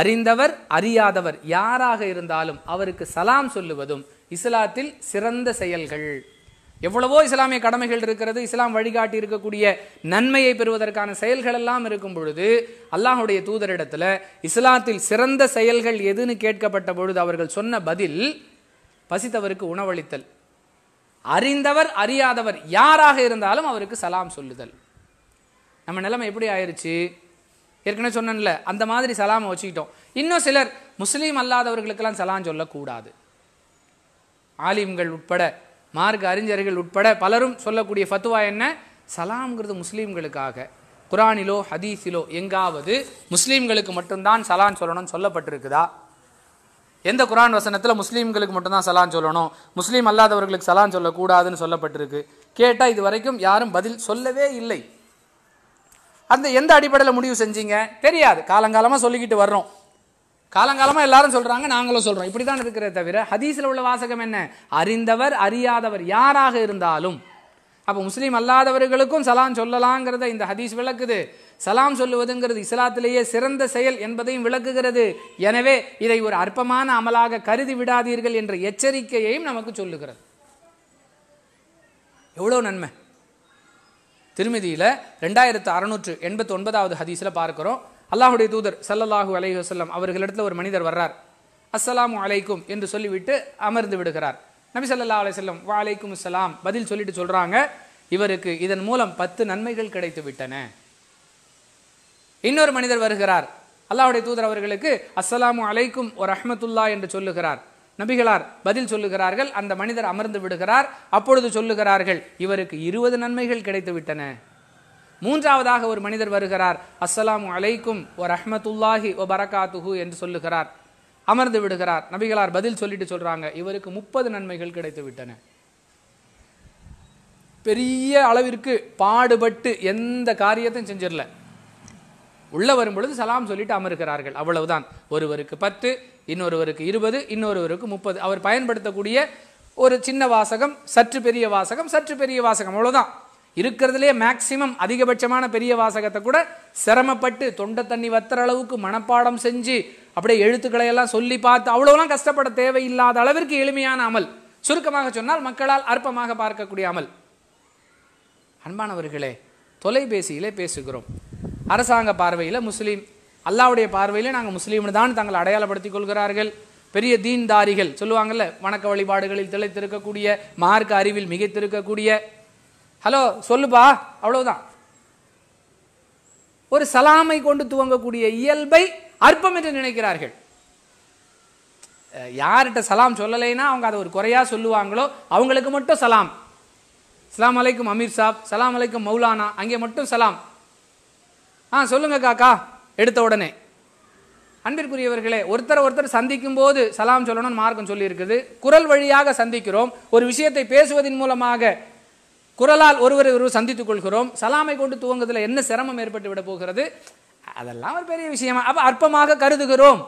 அறிந்தவர் அறியாதவர் யாராக இருந்தாலும் அவருக்கு சலாம் சொல்லுவதும் இஸ்லாத்தில் சிறந்த செயல்கள் எவ்வளவோ இஸ்லாமிய கடமைகள் இருக்கிறது இஸ்லாம் வழிகாட்டி இருக்கக்கூடிய நன்மையை பெறுவதற்கான செயல்கள் எல்லாம் இருக்கும் பொழுது அல்லாஹுடைய தூதரிடத்தில் இஸ்லாத்தில் சிறந்த செயல்கள் எதுன்னு கேட்கப்பட்ட பொழுது அவர்கள் சொன்ன பதில் பசித்தவருக்கு உணவளித்தல் அறிந்தவர் அறியாதவர் யாராக இருந்தாலும் அவருக்கு சலாம் சொல்லுதல் நம்ம நிலைமை எப்படி ஆயிடுச்சு ஏற்கனவே சொன்னேன்ல அந்த மாதிரி சலாம் வச்சுக்கிட்டோம் இன்னும் சிலர் முஸ்லீம் அல்லாதவர்களுக்கெல்லாம் சலாம் சொல்லக்கூடாது ஆலிம்கள் உட்பட மார்க் அறிஞர்கள் உட்பட பலரும் சொல்லக்கூடிய ஃபத்துவா என்ன சலாம்ங்கிறது முஸ்லீம்களுக்காக குரானிலோ ஹதீஸிலோ எங்காவது முஸ்லீம்களுக்கு மட்டும்தான் சலான் சொல்லணும்னு சொல்லப்பட்டிருக்குதா எந்த குரான் வசனத்தில் முஸ்லீம்களுக்கு மட்டும்தான் சலான் சொல்லணும் முஸ்லீம் அல்லாதவர்களுக்கு சலான் சொல்லக்கூடாதுன்னு சொல்லப்பட்டிருக்கு கேட்டால் இது வரைக்கும் யாரும் பதில் சொல்லவே இல்லை அந்த எந்த அடிப்படையில் முடிவு செஞ்சீங்க தெரியாது காலங்காலமாக சொல்லிக்கிட்டு வர்றோம் காலங்காலமாக எல்லாரும் சொல்கிறாங்க நாங்களும் சொல்கிறோம் இப்படி தான் இருக்கிறத தவிர ஹதீஸில் உள்ள வாசகம் என்ன அறிந்தவர் அறியாதவர் யாராக இருந்தாலும் அப்போ முஸ்லீம் அல்லாதவர்களுக்கும் சலாம் சொல்லலாங்கிறத இந்த ஹதீஸ் விளக்குது சலாம் சொல்லுவதுங்கிறது இஸ்லாத்திலேயே சிறந்த செயல் என்பதையும் விளக்குகிறது எனவே இதை ஒரு அற்பமான அமலாக கருதி விடாதீர்கள் என்ற எச்சரிக்கையையும் நமக்கு சொல்லுகிறது எவ்வளோ நன்மை திருமதியில் ரெண்டாயிரத்து அறநூற்று எண்பத்தி ஒன்பதாவது ஹதீஸில் பார்க்குறோம் அல்லாஹுடைய தூதர் சல்லல்லாஹூ அலஹி வசல்லம் அவர்களிடத்தில் ஒரு மனிதர் வர்றார் அஸ்ஸலாமு அலைக்கும் என்று சொல்லிவிட்டு அமர்ந்து விடுகிறார் நபி சல்லா அலையம் வா அலைக்கும் அஸ்லாம் பதில் சொல்லிட்டு சொல்கிறாங்க இவருக்கு இதன் மூலம் பத்து நன்மைகள் கிடைத்து விட்டன இன்னொரு மனிதர் வருகிறார் அல்லாஹுடைய தூதர் அவர்களுக்கு அஸ்ஸலாமு அலைக்கும் ஒரு அஹமத்துல்லா என்று சொல்லுகிறார் நபிகளார் பதில் சொல்லுகிறார்கள் அந்த மனிதர் அமர்ந்து விடுகிறார் அப்பொழுது சொல்லுகிறார்கள் இவருக்கு இருபது நன்மைகள் கிடைத்து விட்டன மூன்றாவதாக ஒரு மனிதர் வருகிறார் அஸ்ஸலாமு அலைக்கும் ஓ ரஹமத்துல்லாஹி ஓ பரகாத்துஹு என்று சொல்லுகிறார் அமர்ந்து விடுகிறார் நபிகளார் பதில் சொல்லிட்டு சொல்கிறாங்க இவருக்கு முப்பது நன்மைகள் கிடைத்து விட்டன பெரிய அளவிற்கு பாடுபட்டு எந்த காரியத்தையும் செஞ்சிடல உள்ளே வரும்பொழுது சலாம் சொல்லிட்டு அமர்கிறார்கள் அவ்வளவுதான் ஒருவருக்கு பத்து இன்னொருவருக்கு இருபது இன்னொருவருக்கு முப்பது அவர் பயன்படுத்தக்கூடிய ஒரு சின்ன வாசகம் சற்று பெரிய வாசகம் சற்று பெரிய வாசகம் அவ்வளோதான் இருக்கிறதுலே மேக்சிமம் அதிகபட்சமான பெரிய வாசகத்தை கூட சிரமப்பட்டு தொண்டை தண்ணி வத்துற அளவுக்கு மனப்பாடம் செஞ்சு அப்படியே எழுத்துக்களை எல்லாம் சொல்லி பார்த்து அவ்வளோலாம் கஷ்டப்பட தேவையில்லாத அளவிற்கு எளிமையான அமல் சுருக்கமாக சொன்னால் மக்களால் அற்பமாக பார்க்கக்கூடிய அமல் அன்பானவர்களே தொலைபேசியிலே பேசுகிறோம் அரசாங்க பார்வையில் முஸ்லீம் அல்லாவுடைய பார்வையில் நாங்கள் முஸ்லீம்னு தான் தங்களை அடையாளப்படுத்திக் கொள்கிறார்கள் பெரிய தீன்தாரிகள் சொல்லுவாங்கல்ல வணக்க வழிபாடுகளில் திளைத்திருக்கக்கூடிய மார்க்க அறிவில் மிகைத்திருக்கக்கூடிய ஹலோ சொல்லுப்பா அவ்வளவுதான் ஒரு சலாமை கொண்டு துவங்கக்கூடிய இயல்பை அற்பம் என்று நினைக்கிறார்கள் யார்கிட்ட சலாம் சொல்லலைன்னா அவங்க அதை ஒரு குறையாக சொல்லுவாங்களோ அவங்களுக்கு மட்டும் சலாம் சலாம் அலைக்கும் அமீர் சாப் சலாம் அலைக்கும் மௌலானா அங்கே மட்டும் சலாம் ஆ சொல்லுங்க காக்கா எடுத்த உடனே அன்பிற்குரியவர்களே ஒருத்தர் ஒருத்தர் சந்திக்கும் போது சலாம் சொல்லணும்னு மார்க்கம் சொல்லியிருக்குது குரல் வழியாக சந்திக்கிறோம் ஒரு விஷயத்தை பேசுவதன் மூலமாக குரலால் ஒருவரை ஒருவர் சந்தித்துக் கொள்கிறோம் சலாமை கொண்டு துவங்குதல என்ன சிரமம் ஏற்பட்டு விட போகிறது அதெல்லாம் ஒரு பெரிய விஷயமா அப்ப அற்பமாக கருதுகிறோம்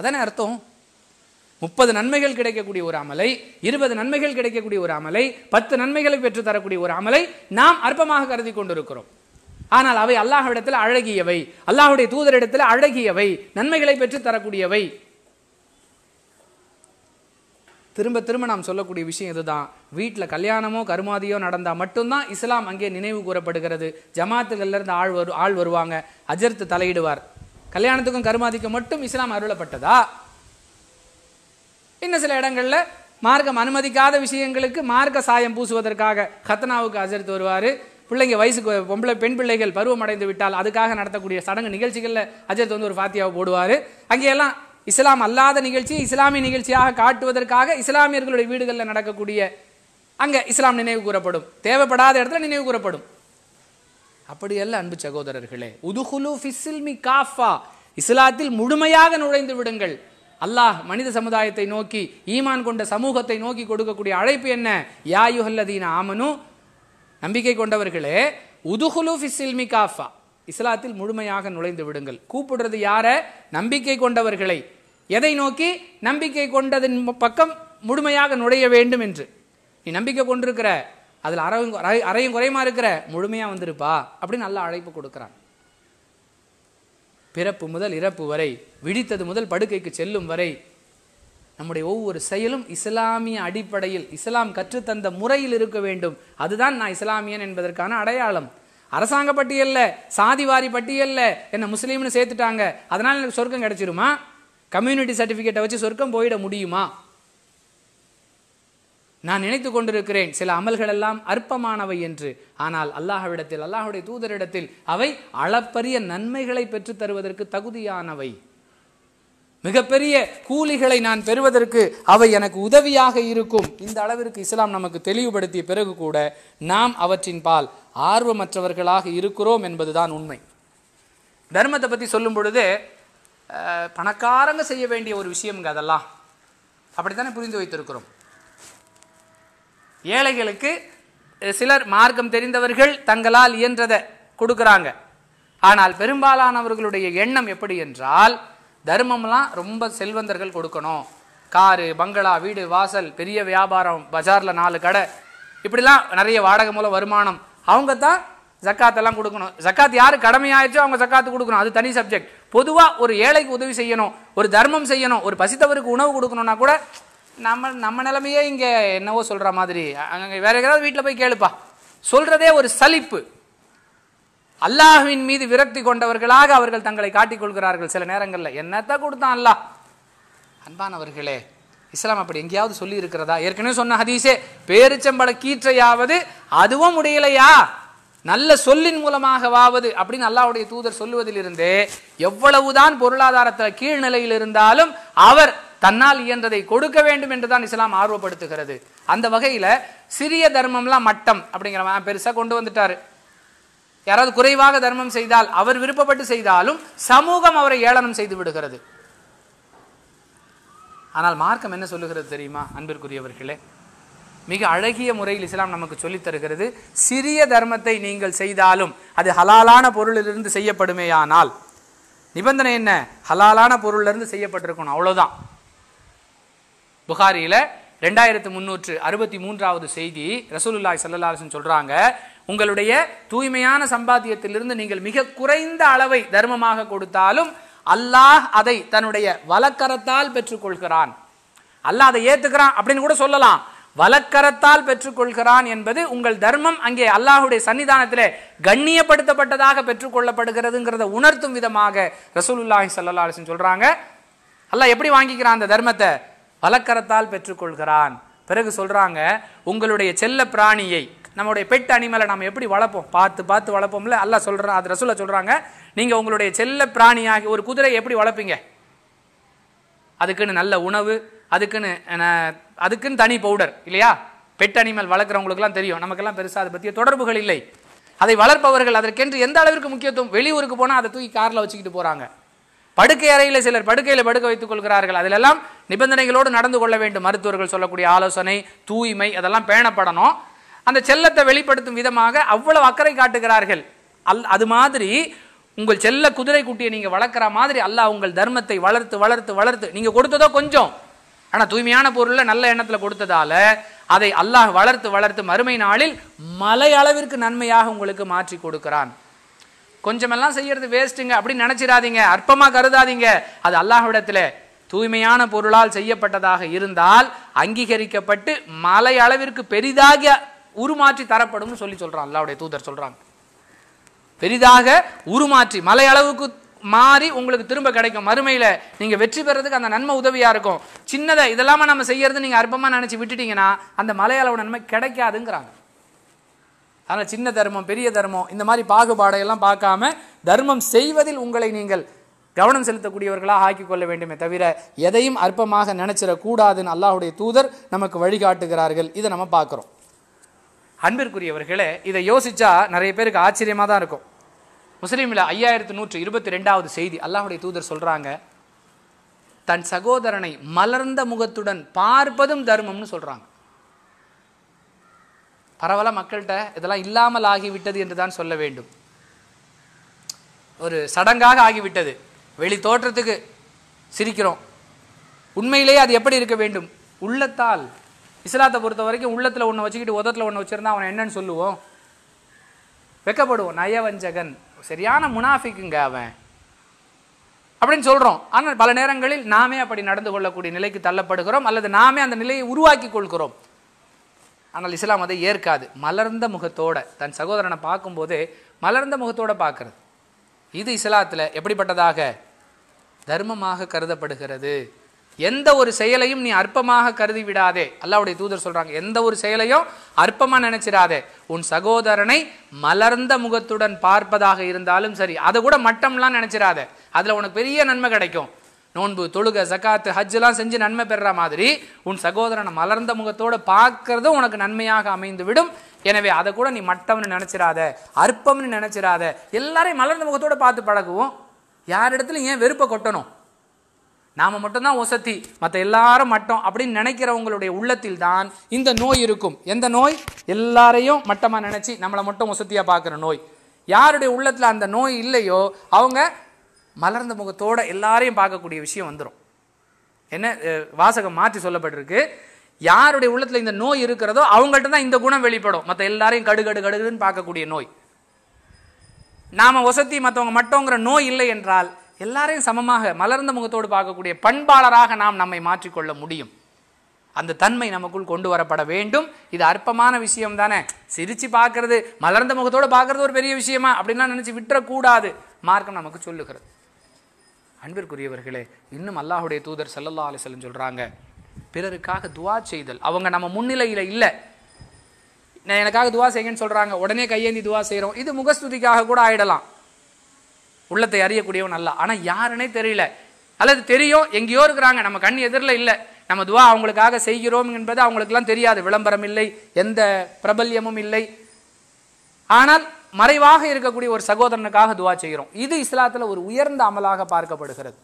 அதன அர்த்தம் முப்பது நன்மைகள் கிடைக்கக்கூடிய ஒரு அமலை இருபது நன்மைகள் கிடைக்கக்கூடிய ஒரு அமலை பத்து நன்மைகளை பெற்று தரக்கூடிய ஒரு அமலை நாம் அற்பமாக கருதி கொண்டிருக்கிறோம் ஆனால் அவை இடத்தில் அழகியவை அல்லாஹுடைய தூதரிடத்தில் அழகியவை நன்மைகளை பெற்றுத் தரக்கூடியவை திரும்ப திரும்ப நாம் சொல்லக்கூடிய விஷயம் இதுதான் வீட்டில் கல்யாணமோ கருமாதியோ நடந்தால் மட்டும்தான் இஸ்லாம் அங்கே நினைவு கூறப்படுகிறது ஜமாத்துகள்லேருந்து ஆள் வரு ஆள் வருவாங்க அஜர்த்து தலையிடுவார் கல்யாணத்துக்கும் கருமாதிக்கும் மட்டும் இஸ்லாம் அருளப்பட்டதா இன்னும் சில இடங்களில் மார்க்கம் அனுமதிக்காத விஷயங்களுக்கு மார்க்க சாயம் பூசுவதற்காக ஹத்னாவுக்கு அஜர்த்து வருவார் பிள்ளைங்க வயசுக்கு பொம்பளை பெண் பிள்ளைகள் பருவம் அடைந்து விட்டால் அதுக்காக நடத்தக்கூடிய சடங்கு நிகழ்ச்சிகளில் அஜர்த் வந்து ஒரு ஃபாத்தியாவை போடுவார் அங்கேயெல்லாம் இஸ்லாம் அல்லாத நிகழ்ச்சி இஸ்லாமிய நிகழ்ச்சியாக காட்டுவதற்காக இஸ்லாமியர்களுடைய வீடுகளில் நடக்கக்கூடிய அங்கே இஸ்லாம் நினைவு கூறப்படும் தேவைப்படாத இடத்துல நினைவு கூறப்படும் அப்படியல்ல அன்பு சகோதரர்களே உதுகுலு ஃபிஸ்ஸில்மி காஃபா இஸ்லாத்தில் முழுமையாக நுழைந்து விடுங்கள் அல்லாஹ் மனித சமுதாயத்தை நோக்கி ஈமான் கொண்ட சமூகத்தை நோக்கி கொடுக்கக்கூடிய அழைப்பு என்ன யாயுஹல்லதீன ஆமனு நம்பிக்கை கொண்டவர்களே உதுகுலு ஃபிஸ்ஸில்மி காஃபா இஸ்லாத்தில் முழுமையாக நுழைந்து விடுங்கள் கூப்பிடுறது யார நம்பிக்கை கொண்டவர்களை எதை நோக்கி நம்பிக்கை கொண்டதன் பக்கம் முழுமையாக நுழைய வேண்டும் என்று நீ நம்பிக்கை கொண்டிருக்கிற அதில் அறவும் அறையும் குறையுமா இருக்கிற முழுமையாக வந்திருப்பா அப்படின்னு நல்லா அழைப்பு கொடுக்குறான் பிறப்பு முதல் இறப்பு வரை விழித்தது முதல் படுக்கைக்கு செல்லும் வரை நம்முடைய ஒவ்வொரு செயலும் இஸ்லாமிய அடிப்படையில் இஸ்லாம் கற்றுத்தந்த முறையில் இருக்க வேண்டும் அதுதான் நான் இஸ்லாமியன் என்பதற்கான அடையாளம் அரசாங்க பட்டியலில் சாதிவாரி பட்டியலில் என்னை முஸ்லீம்னு சேர்த்துட்டாங்க அதனால் எனக்கு சொர்க்கம் கிடச்சிருமா கம்யூனிட்டி சர்டிஃபிகேட்டை வச்சு சொர்க்கம் போயிட முடியுமா நான் நினைத்து கொண்டிருக்கிறேன் சில அமல்கள் எல்லாம் அற்பமானவை என்று ஆனால் அல்லாஹ்விடத்தில் அல்லாஹுடைய தூதரிடத்தில் அவை அளப்பரிய நன்மைகளை பெற்றுத் தருவதற்கு தகுதியானவை மிகப்பெரிய கூலிகளை நான் பெறுவதற்கு அவை எனக்கு உதவியாக இருக்கும் இந்த அளவிற்கு இஸ்லாம் நமக்கு தெளிவுபடுத்திய பிறகு கூட நாம் அவற்றின் பால் ஆர்வமற்றவர்களாக இருக்கிறோம் என்பதுதான் உண்மை தர்மத்தை பற்றி சொல்லும் பொழுது பணக்காரங்க செய்ய வேண்டிய ஒரு விஷயம்ங்க அதெல்லாம் அப்படித்தானே புரிந்து வைத்திருக்கிறோம் ஏழைகளுக்கு சிலர் மார்க்கம் தெரிந்தவர்கள் தங்களால் இயன்றதை கொடுக்குறாங்க ஆனால் பெரும்பாலானவர்களுடைய எண்ணம் எப்படி என்றால் தர்மம்லாம் ரொம்ப செல்வந்தர்கள் கொடுக்கணும் காரு பங்களா வீடு வாசல் பெரிய வியாபாரம் பஜாரில் நாலு கடை இப்படிலாம் நிறைய வாடகை மூலம் வருமானம் அவங்க தான் ஜக்காத்தெல்லாம் கொடுக்கணும் ஜக்காத் யார் கடமையாயிடுச்சோ அவங்க ஜக்காத்து கொடுக்கணும் அது தனி சப்ஜெக்ட் பொதுவாக ஒரு ஏழைக்கு உதவி செய்யணும் ஒரு தர்மம் செய்யணும் ஒரு பசித்தவருக்கு உணவு கொடுக்கணும்னா கூட நம்ம நம்ம நிலமையே இங்கே என்னவோ சொல்கிற மாதிரி அங்கே வேறு ஏதாவது வீட்டில் போய் கேளுப்பா சொல்கிறதே ஒரு சலிப்பு அல்லாஹுவின் மீது விரக்தி கொண்டவர்களாக அவர்கள் தங்களை காட்டிக்கொள்கிறார்கள் சில நேரங்களில் என்னத்தை கொடுத்தான் அல்லாஹ் அன்பானவர்களே இஸ்லாம் அப்படி எங்கேயாவது சொல்லி இருக்கிறதா ஏற்கனவே சொன்ன ஹதீஸே பேரிச்சம்பள கீற்றையாவது அதுவும் முடியலையா நல்ல சொல்லின் மூலமாகவாவது அப்படின்னு அல்லாவுடைய தூதர் சொல்லுவதிலிருந்து எவ்வளவுதான் பொருளாதாரத்தில் கீழ்நிலையில் இருந்தாலும் அவர் தன்னால் இயன்றதை கொடுக்க வேண்டும் என்றுதான் இஸ்லாம் ஆர்வப்படுத்துகிறது அந்த வகையில் சிறிய தர்மம்லாம் மட்டம் அப்படிங்கிற பெருசாக கொண்டு வந்துட்டார் யாராவது குறைவாக தர்மம் செய்தால் அவர் விருப்பப்பட்டு செய்தாலும் சமூகம் அவரை ஏளனம் செய்து விடுகிறது ஆனால் மார்க்கம் என்ன சொல்லுகிறது தெரியுமா அன்பிற்குரியவர்களே மிக அழகிய முறையில் இஸ்லாம் நமக்கு சொல்லித் தருகிறது சிறிய தர்மத்தை நீங்கள் செய்தாலும் அது ஹலாலான பொருளிலிருந்து செய்யப்படுமேயானால் நிபந்தனை என்ன ஹலாலான பொருளிலிருந்து செய்யப்பட்டிருக்கணும் அவ்வளோதான் புகாரியில் ரெண்டாயிரத்து முந்நூற்று அறுபத்தி மூன்றாவது செய்தி ரசூலுல்லாய் சல்லா சொல்கிறாங்க உங்களுடைய தூய்மையான சம்பாத்தியத்திலிருந்து நீங்கள் மிக குறைந்த அளவை தர்மமாக கொடுத்தாலும் அல்லாஹ் அதை தன்னுடைய வலக்கரத்தால் பெற்றுக்கொள்கிறான் அல்லாஹ் அதை ஏத்துக்கிறான் அப்படின்னு கூட சொல்லலாம் வலக்கரத்தால் பெற்றுக்கொள்கிறான் என்பது உங்கள் தர்மம் அங்கே அல்லாஹுடைய சன்னிதானத்தில் கண்ணியப்படுத்தப்பட்டதாக பெற்றுக்கொள்ளப்படுகிறதுங்கிறத உணர்த்தும் விதமாக ரசூலுல்லாஹி சல்லா அலிசன் சொல்கிறாங்க அல்லாஹ் எப்படி வாங்கிக்கிறான் அந்த தர்மத்தை வலக்கரத்தால் பெற்றுக்கொள்கிறான் பிறகு சொல்கிறாங்க உங்களுடைய செல்ல பிராணியை நம்மளுடைய பெட் அனிமலை நம்ம எப்படி வளர்ப்போம் பார்த்து பார்த்து வளர்ப்போம்ல அல்லா சொல்கிறான் அது ரசூலை சொல்கிறாங்க நீங்கள் உங்களுடைய செல்ல பிராணியாகி ஒரு குதிரையை எப்படி வளர்ப்பீங்க அதுக்குன்னு நல்ல உணவு அதுக்குன்னு அதுக்குன்னு தனி பவுடர் இல்லையா பெட் அனிமல் வளர்க்குறவங்களுக்குலாம் தெரியும் நமக்கெல்லாம் பெருசாக அதை பற்றிய தொடர்புகள் இல்லை அதை வளர்ப்பவர்கள் அதற்கென்று எந்த அளவிற்கு முக்கியத்துவம் வெளியூருக்கு போனால் அதை தூக்கி காரில் வச்சுக்கிட்டு போகிறாங்க படுக்கை அறையில் சிலர் படுக்கையில் படுக்க வைத்துக் கொள்கிறார்கள் அதிலெல்லாம் நிபந்தனைகளோடு நடந்து கொள்ள வேண்டும் மருத்துவர்கள் சொல்லக்கூடிய ஆலோசனை தூய்மை அதெல்லாம் பேணப்படணும் அந்த செல்லத்தை வெளிப்படுத்தும் விதமாக அவ்வளவு அக்கறை காட்டுகிறார்கள் அல் அது மாதிரி உங்கள் செல்ல குதிரை குட்டியை நீங்கள் வளர்க்குற மாதிரி அல்லாஹ் உங்கள் தர்மத்தை வளர்த்து வளர்த்து வளர்த்து நீங்கள் கொடுத்ததோ கொஞ்சம் ஆனால் தூய்மையான பொருளில் நல்ல எண்ணத்தில் கொடுத்ததால அதை அல்லாஹ் வளர்த்து வளர்த்து மறுமை நாளில் மலை அளவிற்கு நன்மையாக உங்களுக்கு மாற்றி கொடுக்கிறான் கொஞ்சமெல்லாம் செய்யறது வேஸ்ட்டுங்க அப்படின்னு நினச்சிடாதீங்க அற்பமாக கருதாதீங்க அது அல்லாஹ்விடத்தில் தூய்மையான பொருளால் செய்யப்பட்டதாக இருந்தால் அங்கீகரிக்கப்பட்டு மலை அளவிற்கு பெரிதாக உருமாற்றி தரப்படும் சொல்லி சொல்கிறான் அல்லாவுடைய தூதர் சொல்கிறாங்க பெரிதாக உருமாற்றி மலை அளவுக்கு மாறி உங்களுக்கு திரும்ப கிடைக்கும் மறுமையில் நீங்கள் வெற்றி பெறதுக்கு அந்த நன்மை உதவியாக இருக்கும் சின்னதை இதெல்லாமல் நம்ம செய்யறது நீங்கள் அற்பமாக நினச்சி விட்டுட்டீங்கன்னா அந்த அளவு நன்மை கிடைக்காதுங்கிறாங்க ஆனால் சின்ன தர்மம் பெரிய தர்மம் இந்த மாதிரி பாகுபாடையெல்லாம் பார்க்காம தர்மம் செய்வதில் உங்களை நீங்கள் கவனம் செலுத்தக்கூடியவர்களாக ஆக்கி கொள்ள வேண்டுமே தவிர எதையும் அற்பமாக நினச்சிடக்கூடாதுன்னு அல்லாஹுடைய தூதர் நமக்கு வழிகாட்டுகிறார்கள் இதை நம்ம பார்க்குறோம் அன்பிற்குரியவர்களே இதை யோசித்தா நிறைய பேருக்கு ஆச்சரியமாக தான் இருக்கும் முஸ்லீமில் ஐயாயிரத்து நூற்று இருபத்தி ரெண்டாவது செய்தி அல்லாஹுடைய தூதர் சொல்கிறாங்க தன் சகோதரனை மலர்ந்த முகத்துடன் பார்ப்பதும் தர்மம்னு சொல்கிறாங்க பரவலாக மக்கள்கிட்ட இதெல்லாம் இல்லாமல் ஆகிவிட்டது என்று தான் சொல்ல வேண்டும் ஒரு சடங்காக ஆகிவிட்டது வெளி தோற்றத்துக்கு சிரிக்கிறோம் உண்மையிலேயே அது எப்படி இருக்க வேண்டும் உள்ளத்தால் இஸ்லாத்தை பொறுத்த வரைக்கும் உள்ளத்தில் ஒன்று வச்சுக்கிட்டு உதத்தில் ஒன்று வச்சுருந்தா அவன் என்னன்னு சொல்லுவோம் வெக்கப்படுவோம் நயவஞ்சகன் சரியான முனாஃபிக்குங்க அவன் அப்படின்னு சொல்கிறோம் ஆனால் பல நேரங்களில் நாமே அப்படி நடந்து கொள்ளக்கூடிய நிலைக்கு தள்ளப்படுகிறோம் அல்லது நாமே அந்த நிலையை உருவாக்கி கொள்கிறோம் ஆனால் இஸ்லாம் அதை ஏற்காது மலர்ந்த முகத்தோட தன் சகோதரனை பார்க்கும்போது மலர்ந்த முகத்தோட பார்க்கறது இது இஸ்லாத்தில் எப்படிப்பட்டதாக தர்மமாக கருதப்படுகிறது எந்த ஒரு செயலையும் நீ அற்பமாக கருதி விடாதே அல்லாவுடைய தூதர் சொல்றாங்க எந்த ஒரு செயலையும் அற்பமா நினைச்சிடாதே உன் சகோதரனை மலர்ந்த முகத்துடன் பார்ப்பதாக இருந்தாலும் சரி அதை கூட மட்டம்லாம் நினைச்சிடாத அதுல உனக்கு பெரிய நன்மை கிடைக்கும் நோன்பு தொழுக ஹஜ் எல்லாம் செஞ்சு நன்மை பெறுற மாதிரி உன் சகோதரனை மலர்ந்த முகத்தோடு பார்க்கறது உனக்கு நன்மையாக அமைந்து விடும் எனவே அதை கூட நீ மட்டம்னு நினைச்சிடாத அற்பம்னு நினச்சிடாத எல்லாரையும் மலர்ந்த முகத்தோடு பார்த்து பழகுவோம் யாரிடத்துல ஏன் வெறுப்பை கொட்டணும் நாம் மட்டும்தான் வசதி மற்ற எல்லாரும் மட்டம் அப்படின்னு நினைக்கிறவங்களுடைய உள்ளத்தில் தான் இந்த நோய் இருக்கும் எந்த நோய் எல்லாரையும் மட்டமாக நினச்சி நம்மளை மட்டும் வசதியாக பார்க்குற நோய் யாருடைய உள்ளத்தில் அந்த நோய் இல்லையோ அவங்க மலர்ந்த முகத்தோடு எல்லாரையும் பார்க்கக்கூடிய விஷயம் வந்துடும் என்ன வாசகம் மாற்றி சொல்லப்பட்டிருக்கு யாருடைய உள்ளத்தில் இந்த நோய் இருக்கிறதோ அவங்கள்ட்ட தான் இந்த குணம் வெளிப்படும் மற்ற எல்லாரையும் கடுகடு கடுகுன்னு பார்க்கக்கூடிய நோய் நாம் வசதி மற்றவங்க மட்டும்ங்கிற நோய் இல்லை என்றால் எல்லாரையும் சமமாக மலர்ந்த முகத்தோடு பார்க்கக்கூடிய பண்பாளராக நாம் நம்மை மாற்றிக்கொள்ள முடியும் அந்த தன்மை நமக்குள் கொண்டு வரப்பட வேண்டும் இது அற்பமான விஷயம் தானே சிரித்து பார்க்கறது மலர்ந்த முகத்தோடு பார்க்கறது ஒரு பெரிய விஷயமா அப்படின்லாம் நினச்சி விட்டுறக்கூடாது மார்க்கம் நமக்கு சொல்லுகிறது அன்பிற்குரியவர்களே இன்னும் அல்லாஹுடைய தூதர் சல்லல்லா அலிசல்லம் சொல்கிறாங்க பிறருக்காக துவா செய்தல் அவங்க நம்ம முன்னிலையில் இல்லை நான் எனக்காக துவா செய்யன்னு சொல்கிறாங்க உடனே கையேந்தி துவா செய்கிறோம் இது முகஸ்துதிக்காக கூட ஆயிடலாம் உள்ளத்தை அறியக்கூடியவன் அல்ல ஆனால் யாருன்னே தெரியல அல்லது தெரியும் எங்கேயோ இருக்கிறாங்க நம்ம கண் எதிரில் இல்லை நம்ம துவா அவங்களுக்காக செய்கிறோம் என்பது அவங்களுக்கெல்லாம் தெரியாது விளம்பரம் இல்லை எந்த பிரபல்யமும் இல்லை ஆனால் மறைவாக இருக்கக்கூடிய ஒரு சகோதரனுக்காக துவா செய்கிறோம் இது இஸ்லாத்தில் ஒரு உயர்ந்த அமலாக பார்க்கப்படுகிறது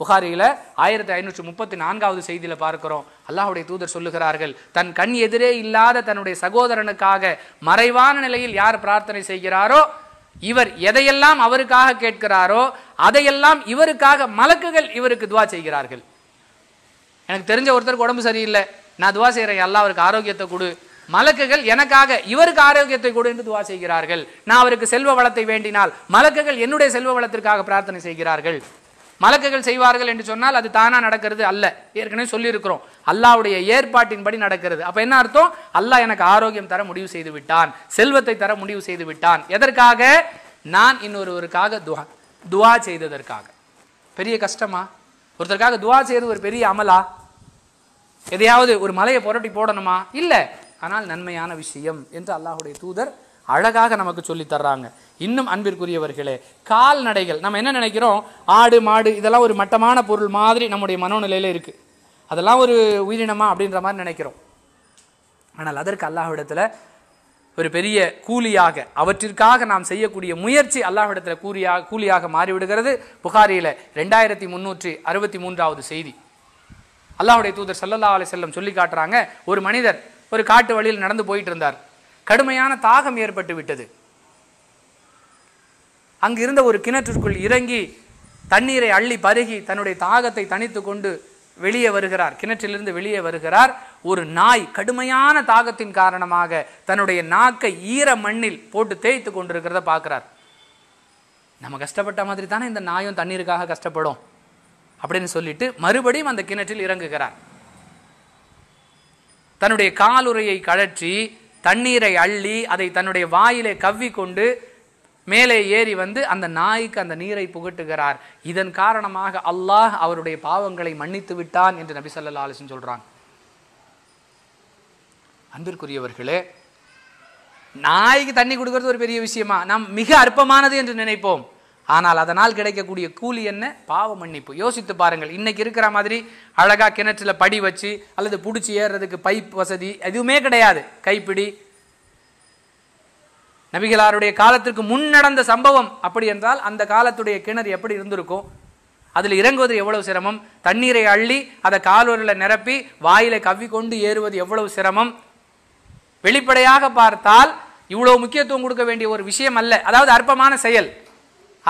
புகாரியில் ஆயிரத்தி ஐநூற்றி முப்பத்தி நான்காவது செய்தியில் பார்க்கிறோம் அல்லாஹுடைய தூதர் சொல்லுகிறார்கள் தன் கண் எதிரே இல்லாத தன்னுடைய சகோதரனுக்காக மறைவான நிலையில் யார் பிரார்த்தனை செய்கிறாரோ இவர் எதையெல்லாம் அவருக்காக கேட்கிறாரோ அதையெல்லாம் இவருக்காக மலக்குகள் இவருக்கு துவா செய்கிறார்கள் எனக்கு தெரிஞ்ச ஒருத்தருக்கு உடம்பு சரியில்லை நான் துவா செய்கிறேன் எல்லாம் அவருக்கு ஆரோக்கியத்தை கொடு மலக்குகள் எனக்காக இவருக்கு ஆரோக்கியத்தை கொடு என்று துவா செய்கிறார்கள் நான் அவருக்கு செல்வ வளத்தை வேண்டினால் மலக்குகள் என்னுடைய செல்வ வளத்திற்காக பிரார்த்தனை செய்கிறார்கள் மலக்குகள் செய்வார்கள் என்று சொன்னால் அது தானாக நடக்கிறது அல்ல ஏற்கனவே சொல்லியிருக்கிறோம் அல்லாவுடைய ஏற்பாட்டின்படி நடக்கிறது அப்போ என்ன அர்த்தம் அல்லாஹ் எனக்கு ஆரோக்கியம் தர முடிவு செய்து விட்டான் செல்வத்தை தர முடிவு செய்து விட்டான் எதற்காக நான் இன்னொருவருக்காக துவா துவா செய்ததற்காக பெரிய கஷ்டமா ஒருத்தருக்காக துவா செய்கிறது ஒரு பெரிய அமலா எதையாவது ஒரு மலையை புரட்டி போடணுமா இல்லை ஆனால் நன்மையான விஷயம் என்று அல்லாஹுடைய தூதர் அழகாக நமக்கு சொல்லித் தர்றாங்க இன்னும் அன்பிற்குரியவர்களே கால்நடைகள் நம்ம என்ன நினைக்கிறோம் ஆடு மாடு இதெல்லாம் ஒரு மட்டமான பொருள் மாதிரி நம்முடைய மனோநிலையில் இருக்குது அதெல்லாம் ஒரு உயிரினமா அப்படின்ற மாதிரி நினைக்கிறோம் ஆனால் அதற்கு அல்லாஹ்விடத்தில் ஒரு பெரிய கூலியாக அவற்றிற்காக நாம் செய்யக்கூடிய முயற்சி அல்லாஹ்விடத்தில் கூலியாக கூலியாக மாறிவிடுகிறது புகாரியில் ரெண்டாயிரத்தி முந்நூற்றி அறுபத்தி மூன்றாவது செய்தி அல்லாஹுடைய தூதர் சல்லல்லா அலி செல்லம் சொல்லி காட்டுறாங்க ஒரு மனிதர் ஒரு காட்டு வழியில் நடந்து போயிட்டு இருந்தார் கடுமையான தாகம் ஏற்பட்டு விட்டது அங்கிருந்த ஒரு கிணற்றிற்குள் இறங்கி தண்ணீரை அள்ளி பருகி தன்னுடைய தாகத்தை தனித்து கொண்டு வெளியே வருகிறார் கிணற்றிலிருந்து வெளியே வருகிறார் ஒரு நாய் கடுமையான தாகத்தின் காரணமாக தன்னுடைய நாக்கை ஈர மண்ணில் போட்டு தேய்த்து கொண்டிருக்கிறத பார்க்கிறார் நம்ம கஷ்டப்பட்ட மாதிரி தானே இந்த நாயும் தண்ணீருக்காக கஷ்டப்படும் அப்படின்னு சொல்லிட்டு மறுபடியும் அந்த கிணற்றில் இறங்குகிறார் தன்னுடைய காலுரையை கழற்றி தண்ணீரை அள்ளி அதை தன்னுடைய வாயிலே கவ்வி கொண்டு மேலே ஏறி வந்து அந்த நாய்க்கு அந்த நீரை புகட்டுகிறார் இதன் காரணமாக அல்லாஹ் அவருடைய பாவங்களை மன்னித்து விட்டான் என்று நபி சொல்லா அலிசன் சொல்கிறாங்க அன்பிற்குரியவர்களே நாய்க்கு தண்ணி கொடுக்கறது ஒரு பெரிய விஷயமா நாம் மிக அற்பமானது என்று நினைப்போம் ஆனால் அதனால் கிடைக்கக்கூடிய கூலி என்ன பாவ மன்னிப்பு யோசித்து பாருங்கள் இன்னைக்கு இருக்கிற மாதிரி அழகாக கிணற்றில் படி வச்சு அல்லது பிடிச்சி ஏறுறதுக்கு பைப் வசதி எதுவுமே கிடையாது கைப்பிடி நபிகளாருடைய காலத்திற்கு முன் நடந்த சம்பவம் அப்படி என்றால் அந்த காலத்துடைய கிணறு எப்படி இருந்திருக்கும் அதில் இறங்குவது எவ்வளவு சிரமம் தண்ணீரை அள்ளி அதை காலூரில் நிரப்பி வாயிலை கொண்டு ஏறுவது எவ்வளவு சிரமம் வெளிப்படையாக பார்த்தால் இவ்வளவு முக்கியத்துவம் கொடுக்க வேண்டிய ஒரு விஷயம் அல்ல அதாவது அற்பமான செயல்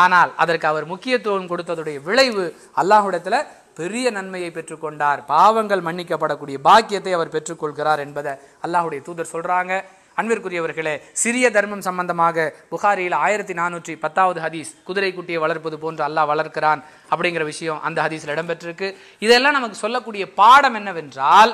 ஆனால் அதற்கு அவர் முக்கியத்துவம் கொடுத்ததுடைய விளைவு அல்லாஹுடத்தில் பெரிய நன்மையை பெற்றுக்கொண்டார் பாவங்கள் மன்னிக்கப்படக்கூடிய பாக்கியத்தை அவர் பெற்றுக்கொள்கிறார் என்பதை அல்லாஹுடைய தூதர் சொல்கிறாங்க அன்பிற்குரியவர்களே சிறிய தர்மம் சம்பந்தமாக புகாரியில் ஆயிரத்தி நானூற்றி பத்தாவது ஹதீஸ் குதிரை குட்டியை வளர்ப்பது போன்று அல்லாஹ் வளர்க்கிறான் அப்படிங்கிற விஷயம் அந்த ஹதீஸில் இடம்பெற்றிருக்கு இதெல்லாம் நமக்கு சொல்லக்கூடிய பாடம் என்னவென்றால்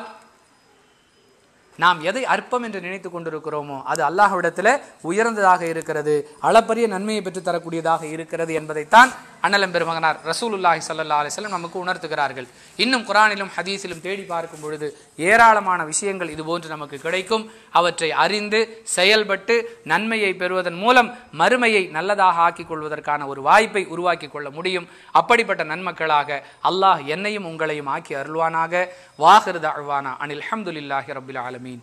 நாம் எதை அற்பம் என்று நினைத்து கொண்டிருக்கிறோமோ அது அல்லாஹ்விடத்தில் உயர்ந்ததாக இருக்கிறது அளப்பரிய நன்மையை பெற்று தரக்கூடியதாக இருக்கிறது என்பதைத்தான் அண்ணலம் பெருமகனார் ரசூலுல்லாஹி சல்லா அலிஸ்லம் நமக்கு உணர்த்துகிறார்கள் இன்னும் குரானிலும் ஹதீஸிலும் தேடி பார்க்கும் பொழுது ஏராளமான விஷயங்கள் இதுபோன்று நமக்கு கிடைக்கும் அவற்றை அறிந்து செயல்பட்டு நன்மையை பெறுவதன் மூலம் மறுமையை நல்லதாக ஆக்கிக் கொள்வதற்கான ஒரு வாய்ப்பை உருவாக்கி கொள்ள முடியும் அப்படிப்பட்ட நன்மக்களாக அல்லாஹ் என்னையும் உங்களையும் ஆக்கி அருள்வானாக வாஹிருத அழ்வானா அனில் அஹமதுல்லாஹி ரபுல் ஆலமீன்